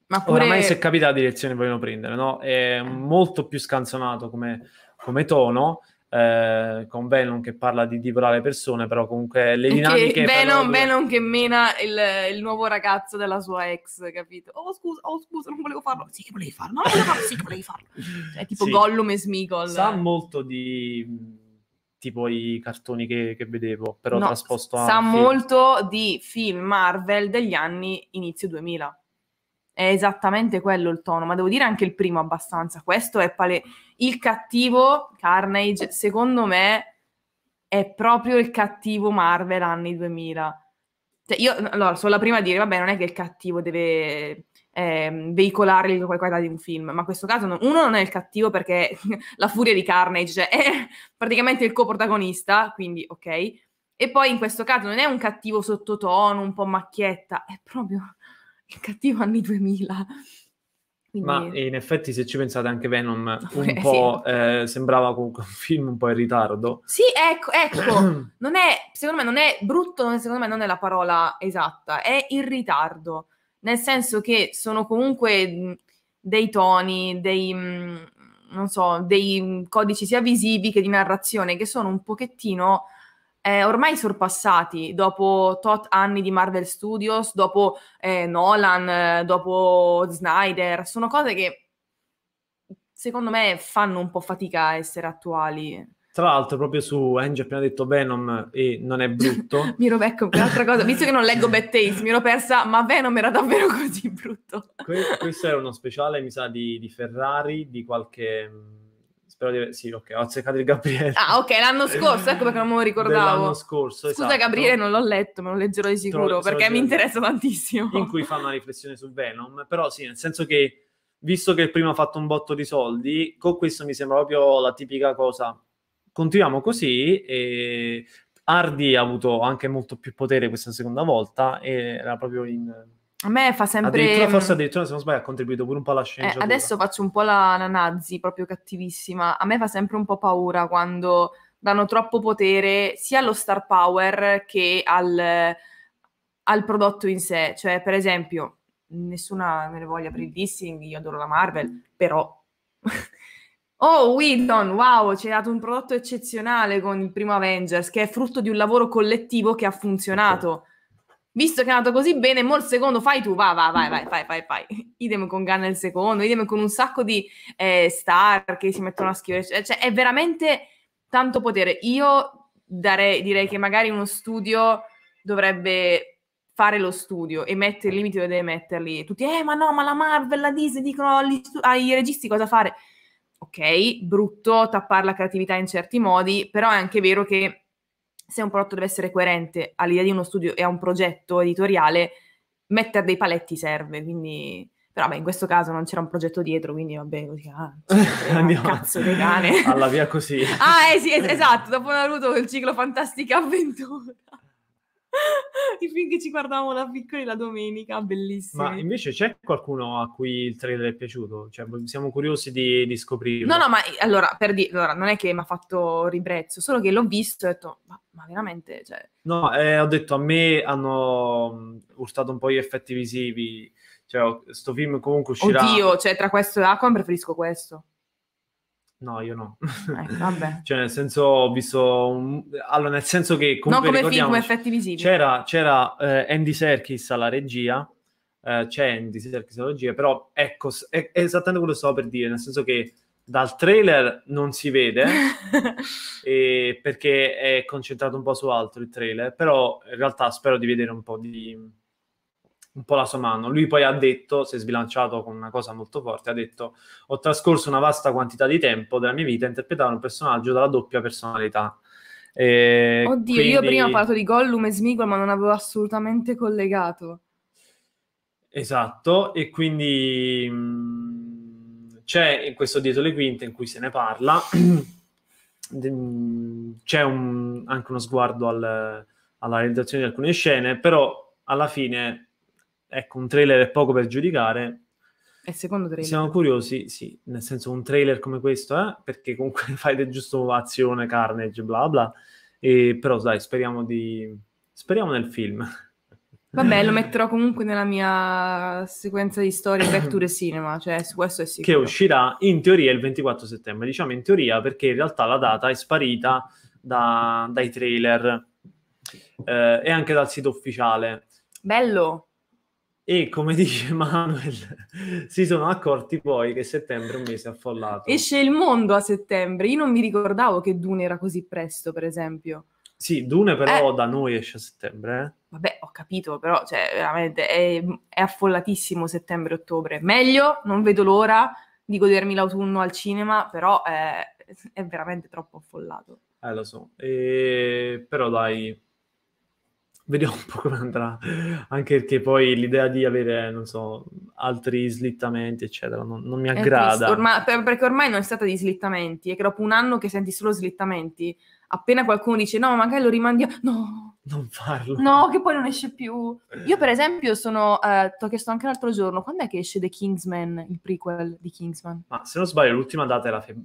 [SPEAKER 1] Ma pure... oramai se capita la direzione che vogliono prendere, no? È molto più scanzonato come, come tono, eh, con Venom che parla di divorare persone, però comunque le dinamiche... Che Venom, di... Venom
[SPEAKER 2] che mena il, il, nuovo ragazzo della sua ex, capito? Oh scusa, oh scusa, non volevo farlo. Sì che volevi farlo, non volevo farlo, sì che volevi farlo. È cioè, tipo sì. Gollum e Smigol. Sa
[SPEAKER 1] molto di tipo i cartoni che, che vedevo, però no, trasposto a... Sa film.
[SPEAKER 2] molto di film Marvel degli anni inizio 2000. È esattamente quello il tono, ma devo dire anche il primo abbastanza. Questo è pale... Il cattivo, Carnage, secondo me è proprio il cattivo Marvel anni 2000. Cioè, io allora sono la prima a dire, vabbè, non è che il cattivo deve ehm, veicolare il qualità di un film, ma in questo caso no, uno non è il cattivo perché la furia di Carnage è praticamente il coprotagonista, quindi ok, e poi in questo caso non è un cattivo sottotono, un po' macchietta, è proprio il cattivo anni 2000.
[SPEAKER 1] Quindi... Ma in effetti, se ci pensate, anche Venom un eh, po' sì. eh, sembrava comunque un film un po' in ritardo. Sì,
[SPEAKER 2] ecco, ecco. non è, secondo me non è brutto, secondo me non è la parola esatta, è in ritardo nel senso che sono comunque dei toni, dei, non so, dei codici sia visivi che di narrazione che sono un pochettino eh, ormai sorpassati dopo tot anni di Marvel Studios, dopo eh, Nolan, eh, dopo Snyder, sono cose che secondo me fanno un po' fatica a essere attuali.
[SPEAKER 1] Tra l'altro, proprio su Angie appena detto Venom e non è brutto.
[SPEAKER 2] mi ero ecco, un'altra cosa, visto che non leggo Bad Taste, mi ero persa, ma Venom era davvero così brutto.
[SPEAKER 1] Que- questo era uno speciale, mi sa, di, di Ferrari, di qualche... Mm, spero di aver... Sì, ok, ho azzeccato il Gabriele.
[SPEAKER 2] Ah, ok, l'anno scorso, ecco perché non me lo ricordavo. L'anno
[SPEAKER 1] scorso, Scusa esatto. Gabriele,
[SPEAKER 2] non l'ho letto, ma lo leggerò di sicuro, Tro- perché mi interessa tantissimo.
[SPEAKER 1] In cui fa una riflessione su Venom, però sì, nel senso che, visto che il primo ha fatto un botto di soldi, con questo mi sembra proprio la tipica cosa continuiamo così e Hardy ha avuto anche molto più potere questa seconda volta e era proprio in...
[SPEAKER 2] A me fa sempre... Addirittura, mm, forse
[SPEAKER 1] addirittura, se non sbaglio, ha contribuito pure un po' alla eh, sceneggiatura. Eh, adesso
[SPEAKER 2] faccio un po' la, la nazi, proprio cattivissima. A me fa sempre un po' paura quando danno troppo potere sia allo star power che al, al prodotto in sé. Cioè, per esempio, nessuna me ne voglia per il dissing, io adoro la Marvel, però... Oh, Whedon, wow, ci hai dato un prodotto eccezionale con il primo Avengers, che è frutto di un lavoro collettivo che ha funzionato. Visto che è andato così bene, mo il secondo fai tu, va, va, vai, vai, vai, vai, vai. Idem con Gunn il secondo, idem con un sacco di eh, star che si mettono a scrivere. Cioè, cioè è veramente tanto potere. Io darei, direi che magari uno studio dovrebbe fare lo studio e mettere i limiti dove deve metterli. Tutti, eh, ma no, ma la Marvel, la Disney dicono agli, ai registi cosa fare ok, brutto tappare la creatività in certi modi, però è anche vero che se un prodotto deve essere coerente all'idea di uno studio e a un progetto editoriale, mettere dei paletti serve, quindi... Però beh, in questo caso non c'era un progetto dietro, quindi vabbè, così, ah,
[SPEAKER 1] Andiamo. cazzo di cane. Alla via così. ah,
[SPEAKER 2] eh sì, es- esatto, dopo Naruto il ciclo Fantastica Avventura. I film che ci guardavamo da piccoli la domenica, bellissimo. Ma invece
[SPEAKER 1] c'è qualcuno a cui il trailer è piaciuto? Cioè, siamo curiosi di, di scoprirlo. No, no, ma eh, allora,
[SPEAKER 2] per di- allora, non è che mi ha fatto ribrezzo, solo che l'ho visto e ho detto, ma, ma veramente, cioè...
[SPEAKER 1] No, eh, ho detto, a me hanno mm, urtato un po' gli effetti visivi, cioè, sto film comunque uscirà... Oddio,
[SPEAKER 2] cioè, tra questo e Aquaman preferisco questo.
[SPEAKER 1] No, io no. Eh, vabbè. cioè, nel senso, ho visto. Un... Allora, nel senso che. Comunque, non come film, come effetti visivi. C'era, c'era eh, Andy Serkis alla regia, eh, c'è Andy Serkis alla regia, però ecco, è, è esattamente quello che stavo per dire, nel senso che dal trailer non si vede perché è concentrato un po' su altro il trailer, però in realtà spero di vedere un po' di un po' la sua mano. Lui poi ha detto, si è sbilanciato con una cosa molto forte, ha detto ho trascorso una vasta quantità di tempo della mia vita a interpretare un personaggio dalla doppia personalità. E Oddio, quindi... io prima ho parlato
[SPEAKER 2] di Gollum e Smigol, ma non avevo assolutamente collegato.
[SPEAKER 1] Esatto, e quindi mh, mm, c'è in questo dietro le quinte in cui se ne parla, c'è un, anche uno sguardo al, alla realizzazione di alcune scene, però alla fine ecco, un trailer è poco per giudicare. È secondo trailer. Siamo curiosi, sì, nel senso un trailer come questo, eh, perché comunque fai del giusto azione, carnage, bla bla, e, però dai, speriamo, di... speriamo nel film.
[SPEAKER 2] Vabbè, lo metterò comunque nella mia sequenza di storie Back to the Cinema, cioè su questo è sicuro. Che
[SPEAKER 1] uscirà in teoria il 24 settembre, diciamo in teoria perché in realtà la data è sparita da, dai trailer eh, e anche dal sito ufficiale. Bello! E come dice Manuel, si sono accorti poi che settembre è un mese affollato.
[SPEAKER 2] Esce il mondo a settembre. Io non mi ricordavo che Dune era così presto, per esempio.
[SPEAKER 1] Sì, Dune però eh. da noi esce a settembre. Eh?
[SPEAKER 2] Vabbè, ho capito, però cioè, veramente è, è affollatissimo settembre-ottobre. Meglio, non vedo l'ora di godermi l'autunno al cinema, però è, è
[SPEAKER 1] veramente troppo affollato. Eh, lo so. E... Però dai, vediamo un po' come andrà, anche perché poi l'idea di avere, non so, altri slittamenti, eccetera, non, non mi eh, aggrada. Ormai,
[SPEAKER 2] perché ormai non è stata di slittamenti, è che dopo un anno che senti solo slittamenti, appena qualcuno dice no, magari lo rimandi, no,
[SPEAKER 1] non farlo.
[SPEAKER 2] No, che poi non esce più. Io, per esempio, sono. Eh, ti ho chiesto anche l'altro giorno: quando è che esce The Kingsman, il prequel di Kingsman?
[SPEAKER 1] Ma se non sbaglio, l'ultima data era. Fe...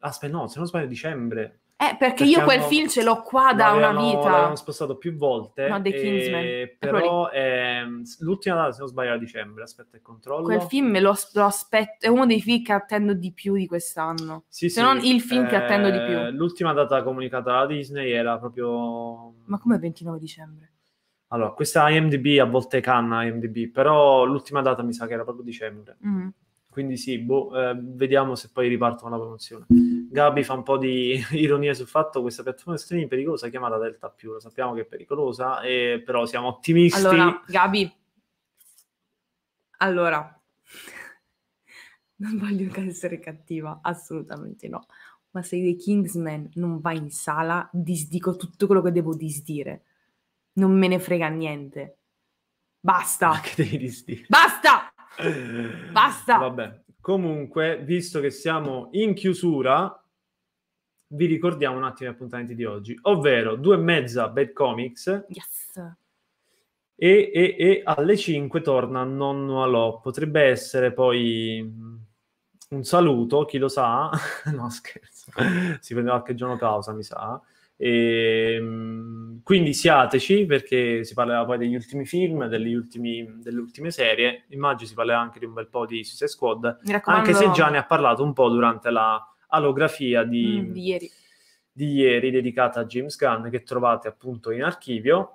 [SPEAKER 1] Aspetta, no, se non sbaglio, dicembre.
[SPEAKER 2] Eh, perché, perché io quel film ce l'ho qua da una vita. L'hanno
[SPEAKER 1] spostato più volte. No, The eh, Kingsman. Però è, ehm, l'ultima data, se non sbaglio, a dicembre. Aspetta il controllo. Quel film
[SPEAKER 2] lo, lo, aspetto, è uno dei film che attendo di più di quest'anno. Sì, se sì, non il film eh, che attendo di più. Eh,
[SPEAKER 1] l'ultima data comunicata alla Disney era proprio...
[SPEAKER 2] Ma come 29 dicembre?
[SPEAKER 1] Allora, questa IMDB a volte canna IMDB, però l'ultima data mi sa che era proprio dicembre. Mm. Quindi sì, boh, eh, vediamo se poi ripartono la promozione. Gabi fa un po' di ironia sul fatto che questa piattaforma streaming pericolosa chiamata Delta Più, lo sappiamo che è pericolosa, eh, però siamo ottimisti. Allora,
[SPEAKER 2] Gabi, allora, non voglio essere cattiva, assolutamente no, ma se The Kingsman non va in sala, disdico tutto quello che devo disdire. Non me ne frega niente.
[SPEAKER 1] Basta. Ma che devi disdire? Basta! Basta! Vabbè. Comunque, visto che siamo in chiusura, vi ricordiamo un attimo gli appuntamenti di oggi, ovvero due e mezza Bad Comics.
[SPEAKER 2] Yes.
[SPEAKER 1] E, e, e, alle 5 torna Nonno Alò. Potrebbe essere poi mm, un saluto, chi lo sa. no, scherzo. si prende qualche giorno pausa, mi sa. E, ehm, quindi siateci perché si parlerà poi degli ultimi film, ultimi, delle ultime serie. Immagino si parlerà anche di un bel po' di Suicide Squad, anche se già ne ha parlato un po' durante la alografia di, mm, di, ieri. di ieri dedicata a James Gunn che trovate appunto in archivio.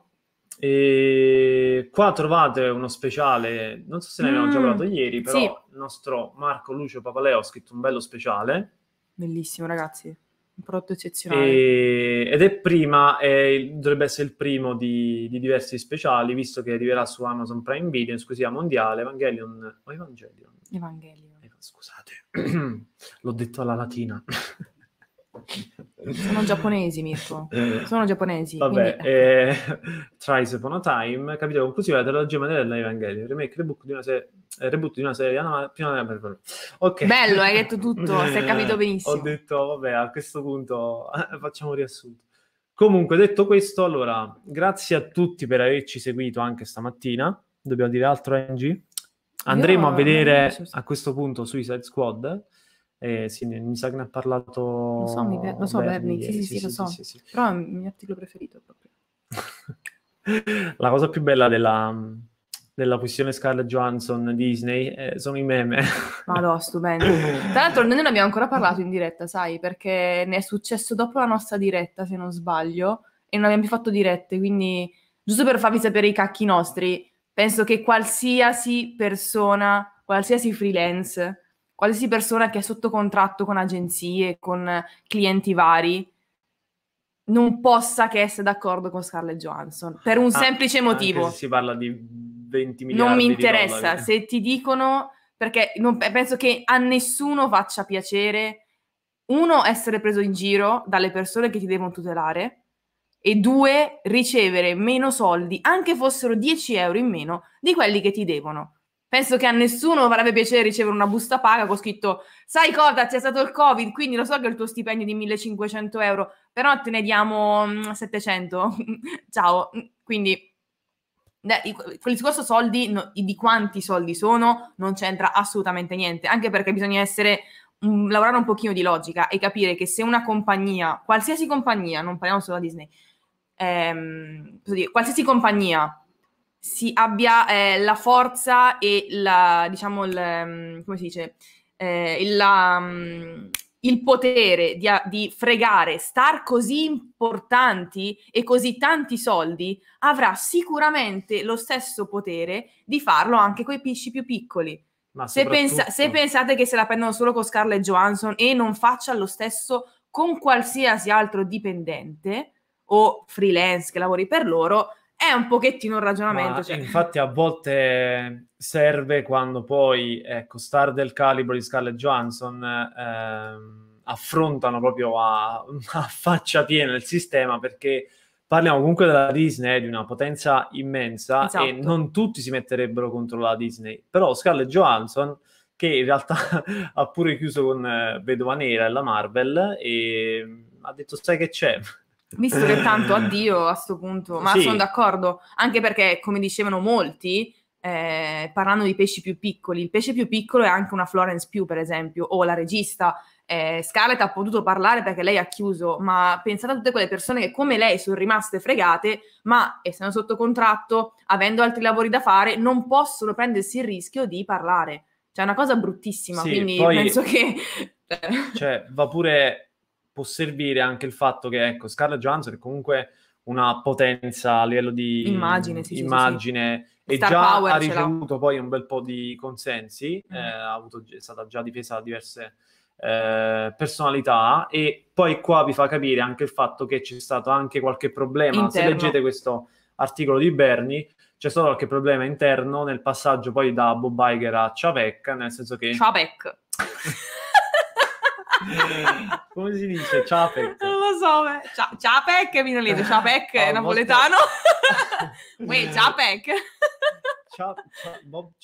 [SPEAKER 1] E qua trovate uno speciale, non so se ne abbiamo mm, già parlato ieri, però sì. il nostro Marco Lucio Papaleo ha scritto un bello speciale. Bellissimo, ragazzi
[SPEAKER 2] un prodotto eccezionale.
[SPEAKER 1] E, ed è prima, è, dovrebbe essere il primo di, di, diversi speciali, visto che arriverà su Amazon Prime Video, esclusiva mondiale, Evangelion, o Evangelion?
[SPEAKER 2] Evangelion.
[SPEAKER 1] scusate, l'ho detto alla latina. Sono
[SPEAKER 2] giapponesi, Mirko. Sono giapponesi. Vabbè,
[SPEAKER 1] quindi... eh, Thrice Upon a Time, capitolo conclusivo della trilogia mondiale dell'Evangelion, remake, reboot di una serie, eh, reboot di una serie animata. Più... Okay. Bello, hai detto tutto, hai capito benissimo. Ho detto, vabbè, a questo punto facciamo riassunto. Comunque, detto questo, allora, grazie a tutti per averci seguito anche stamattina. Dobbiamo dire altro, Angie?
[SPEAKER 2] Andremo Io... a vedere
[SPEAKER 1] a questo punto Suicide Squad. Eh, sì, mi sa che ne ha parlato. Lo so, mi, lo so Bernie, Bernie. Sì, sì, sì, sì, lo so. Sì,
[SPEAKER 2] sì, Però è il mio articolo preferito proprio.
[SPEAKER 1] La cosa più bella della, della fusione Scarlett Johansson Disney eh, sono i meme.
[SPEAKER 2] Ma no, stupendo. Tra l'altro, noi non abbiamo ancora parlato in diretta, sai, perché ne è successo dopo la nostra diretta, se non sbaglio, e non abbiamo più fatto dirette. Quindi, giusto per farvi sapere i cacchi nostri, penso che qualsiasi persona, qualsiasi freelance qualsiasi persona che è sotto contratto con agenzie, con clienti vari, non possa che essere d'accordo con Scarlett Johansson per un ah, semplice motivo. Se si
[SPEAKER 1] parla di 20 milioni miliardi. Non mi interessa se
[SPEAKER 2] ti dicono perché non, penso che a nessuno faccia piacere uno essere preso in giro dalle persone che ti devono tutelare e due ricevere meno soldi, anche fossero 10 euro in meno di quelli che ti devono. Penso che a nessuno farebbe piacere ricevere una busta paga con scritto sai cosa, c'è stato il covid, quindi lo so che il tuo stipendio è di 1500 euro, però te ne diamo 700. Mm, Ciao. Quindi quel discorso soldi, no, di quanti soldi sono, non c'entra assolutamente niente, anche perché bisogna essere lavorare un pochino di logica e capire che se una compagnia, qualsiasi compagnia, non parliamo solo di Disney, ehm, dire, qualsiasi compagnia si abbia eh, la forza e la, diciamo, il, ehm, come si dice, eh, il, la, mm, il potere di, di, fregare star così importanti e così tanti soldi avrà sicuramente lo stesso potere di farlo anche coi pisci più piccoli. Se, pensa, se, pensate che se la prendono solo con Scarlett Johansson e non faccia lo stesso con qualsiasi altro dipendente o freelance che lavori per loro, è un pochettino un ragionamento. Cioè. Infatti,
[SPEAKER 1] a volte serve quando poi ecco, star del calibro di Scarlett Johansson ehm, affrontano proprio a, a, faccia piena il sistema perché. Parliamo comunque della Disney, eh, di una potenza immensa esatto. e non tutti si metterebbero contro la Disney. Però Scarlett Johansson, che in realtà ha pure chiuso con eh, Vedova Nera e la Marvel, e ha detto sai che c'è, Visto che eh. tanto addio
[SPEAKER 2] a questo punto, ma sì. sono d'accordo, anche perché come dicevano molti, eh, parlando di pesci più piccoli, il pesce più piccolo è anche una Florence Pugh per esempio, o la regista, eh, Scarlett ha potuto parlare perché lei ha chiuso, ma pensate a tutte quelle persone che come lei sono rimaste fregate, ma essendo sotto contratto, avendo altri lavori da fare, non possono prendersi il rischio di parlare. Cioè è una cosa bruttissima, sì, quindi poi, penso che...
[SPEAKER 1] cioè, va pure può servire anche il fatto che ecco, Scarlett Johansson è comunque una potenza a livello di immagine, sì, immagine sì, sì, e già Power ha ricevuto poi un bel po' di consensi, mm. eh, avuto, è stata già difesa da diverse eh, personalità e poi qua vi fa capire anche il fatto che c'è stato anche qualche problema, interno. se leggete questo articolo di Berni c'è stato qualche problema interno nel passaggio poi da Bob Iger a Ciavec, nel senso che...
[SPEAKER 2] Ciavec!
[SPEAKER 1] Come si dice? Ciapec.
[SPEAKER 2] Non lo so. Beh. Cia- Ciapec, Minoleto. Ah, Ciapec è ah, napoletano. Molto... Uè, Ciapec.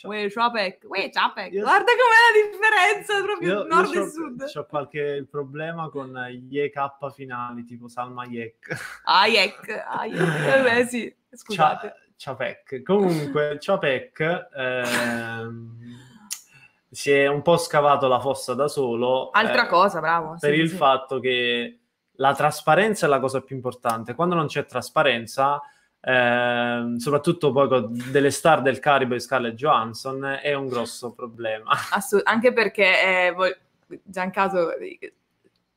[SPEAKER 2] Uè, Ciapec. Uè, Ciapec. Io... Guarda com'è la differenza proprio io, nord io e sud.
[SPEAKER 1] C'ho qualche problema con gli EK finali, tipo Salma Yek.
[SPEAKER 2] Ah, Yek. Ah, eh, sì. Scusate.
[SPEAKER 1] Ciapec. Comunque, Ciapec... Ehm si è un po' scavato la fossa da solo. Altra eh,
[SPEAKER 2] cosa, bravo. Per sì, il sì.
[SPEAKER 1] fatto che la trasparenza è la cosa più importante. Quando non c'è trasparenza, eh, soprattutto poi con delle star del Caribe e Scarlett Johansson, è un grosso problema.
[SPEAKER 2] Assu- anche perché eh, vo- Giancaso...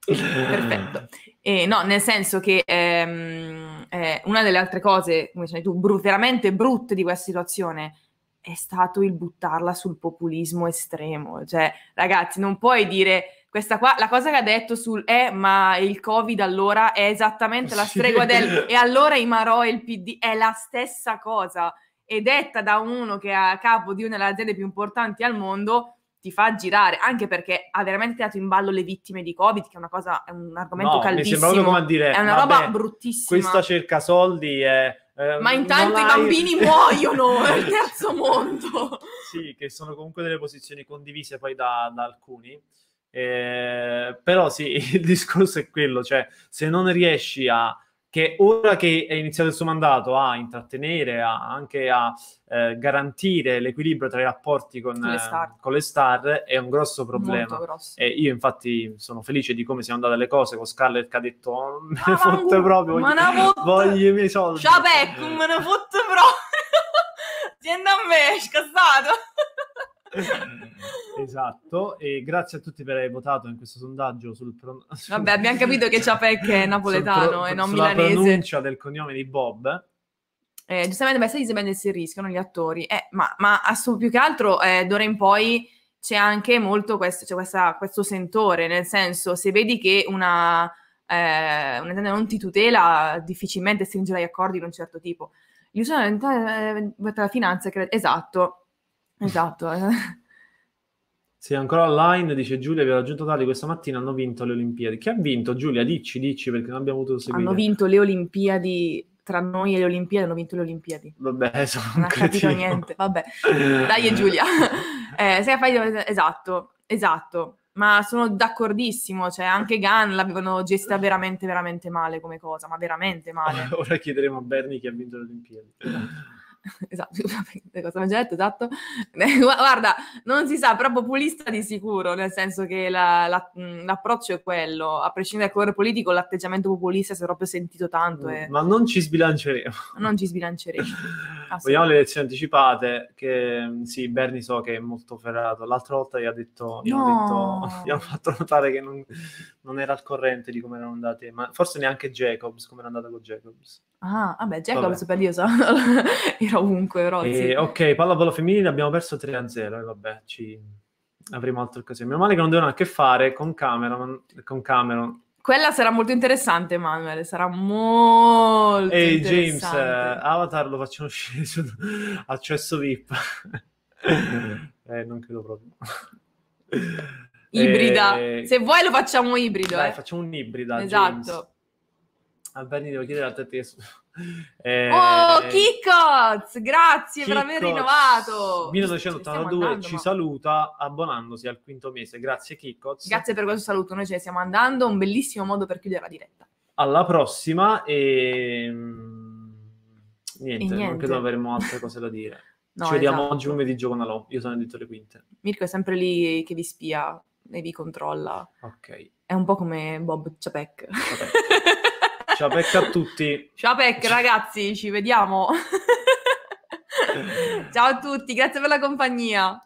[SPEAKER 1] Perfetto.
[SPEAKER 2] Eh, no, nel senso che ehm, eh, una delle altre cose, come dicevi tu, bru- veramente brutte di questa situazione è stato il buttarla sul populismo estremo. Cioè, ragazzi, non puoi dire questa qua, la cosa che ha detto sul eh, ma il Covid allora è esattamente la stregua sì. del e allora i Marò e il PD è la stessa cosa. È detta da uno che è a capo di una delle aziende più importanti al mondo ti fa girare, anche perché ha veramente dato in ballo le vittime di Covid, che è una cosa, è un argomento no, caldissimo. Mi sembra come dire, è una vabbè, roba
[SPEAKER 1] bruttissima. Questa cerca soldi è Ehm, Ma intanto i bambini muoiono nel terzo mondo. Sì, che sono comunque delle posizioni condivise poi da, da alcuni. Eh, però sì, il discorso è quello, cioè se non riesci a che ora che è iniziato il suo mandato a intrattenere, a, anche a eh, garantire l'equilibrio tra i rapporti con, le eh, con, le star è un grosso problema. E io infatti sono felice di come siano andate le cose con Scarlett che ha detto oh, me ne fotte proprio, voglio, i miei soldi. Ciao
[SPEAKER 2] Beck, eh. me ne fotte proprio. Azienda a me, scassato.
[SPEAKER 1] esatto, e grazie a tutti per aver votato in questo sondaggio sul pro... Vabbè, abbiamo capito che
[SPEAKER 2] Ciapec è napoletano pro... e non milanese. La pronuncia
[SPEAKER 1] del cognome di Bob.
[SPEAKER 2] Eh, giustamente, beh, se bene si rischiano gli attori, eh, ma, ma assu- più che altro eh, d'ora in poi c'è anche molto questo, cioè questa, questo sentore, nel senso, se vedi che una, eh, un'azienda non ti tutela, difficilmente stringerai accordi di un certo tipo. io Gli usano eh, la finanza, esatto, Esatto.
[SPEAKER 1] Sì, ancora online, dice Giulia, vi ho raggiunto tardi questa mattina, hanno vinto le Olimpiadi. Chi ha vinto? Giulia, dici, dici, perché non abbiamo avuto seguito. Hanno vinto
[SPEAKER 2] le Olimpiadi, tra noi e le Olimpiadi hanno vinto le Olimpiadi.
[SPEAKER 1] Vabbè, sono Non ha capito niente, vabbè. Dai Giulia.
[SPEAKER 2] eh, se fai... Esatto, esatto. Ma sono d'accordissimo, cioè anche Gunn l'avevano gestita veramente, veramente male come cosa, ma veramente male. Ora
[SPEAKER 1] chiederemo a Berni chi ha vinto le Olimpiadi.
[SPEAKER 2] esatto, cosa mi già detto, esatto. Eh, guarda, non si sa, però populista di sicuro, nel senso che la, la, mm, l'approccio è quello, a prescindere dal colore politico, l'atteggiamento populista si è proprio sentito tanto. Mm, e... Eh. Ma non
[SPEAKER 1] ci sbilanceremo.
[SPEAKER 2] Non ci sbilanceremo.
[SPEAKER 1] Vogliamo le elezioni anticipate, che mm, sì, Bernie so che è molto ferrato, l'altra volta gli ha detto, gli, no. detto, gli hanno fatto notare che non, non era al corrente di come erano andate, ma forse neanche Jacobs, come era andata con Jacobs.
[SPEAKER 2] Ah, vabbè, Jacobs vabbè. per Diosa era ovunque,
[SPEAKER 1] Rozzi. E, ok, pallavolo femminile abbiamo perso 3-0, e vabbè, ci... avremo altre occasioni. Meno male che non devono a che fare con Cameron, con Cameron.
[SPEAKER 2] Quella sarà molto interessante, Manuel, sarà molto Ehi, James, eh,
[SPEAKER 1] Avatar lo facciamo uscire su accesso VIP. eh, non credo proprio. Ibrida, eh, se vuoi lo facciamo ibrido. Dai, eh. facciamo un'ibrida, Esatto. James. Alberni, ah, devo chiedere al tedesco. Eh, oh, Kikoz,
[SPEAKER 2] grazie Kikoz, per aver rinnovato. 1982 andando, ci
[SPEAKER 1] ma... saluta abbonandosi al quinto mese. Grazie Kikoz. Grazie
[SPEAKER 2] per questo saluto, noi ci stiamo andando, un bellissimo modo per chiudere la
[SPEAKER 1] diretta. Alla prossima e mm, niente, e niente. non credo avremo altre cose da dire.
[SPEAKER 2] no, ci vediamo esatto. oggi pomeriggio
[SPEAKER 1] con Alò, io sono editore quinte.
[SPEAKER 2] Mirko è sempre lì che vi spia e vi controlla. Ok. È un po' come Bob Chapek. Ciapec.
[SPEAKER 1] Ciao Pecca a tutti.
[SPEAKER 2] Ciao Pecca ragazzi, ci vediamo.
[SPEAKER 1] Ciao a tutti, grazie per la compagnia.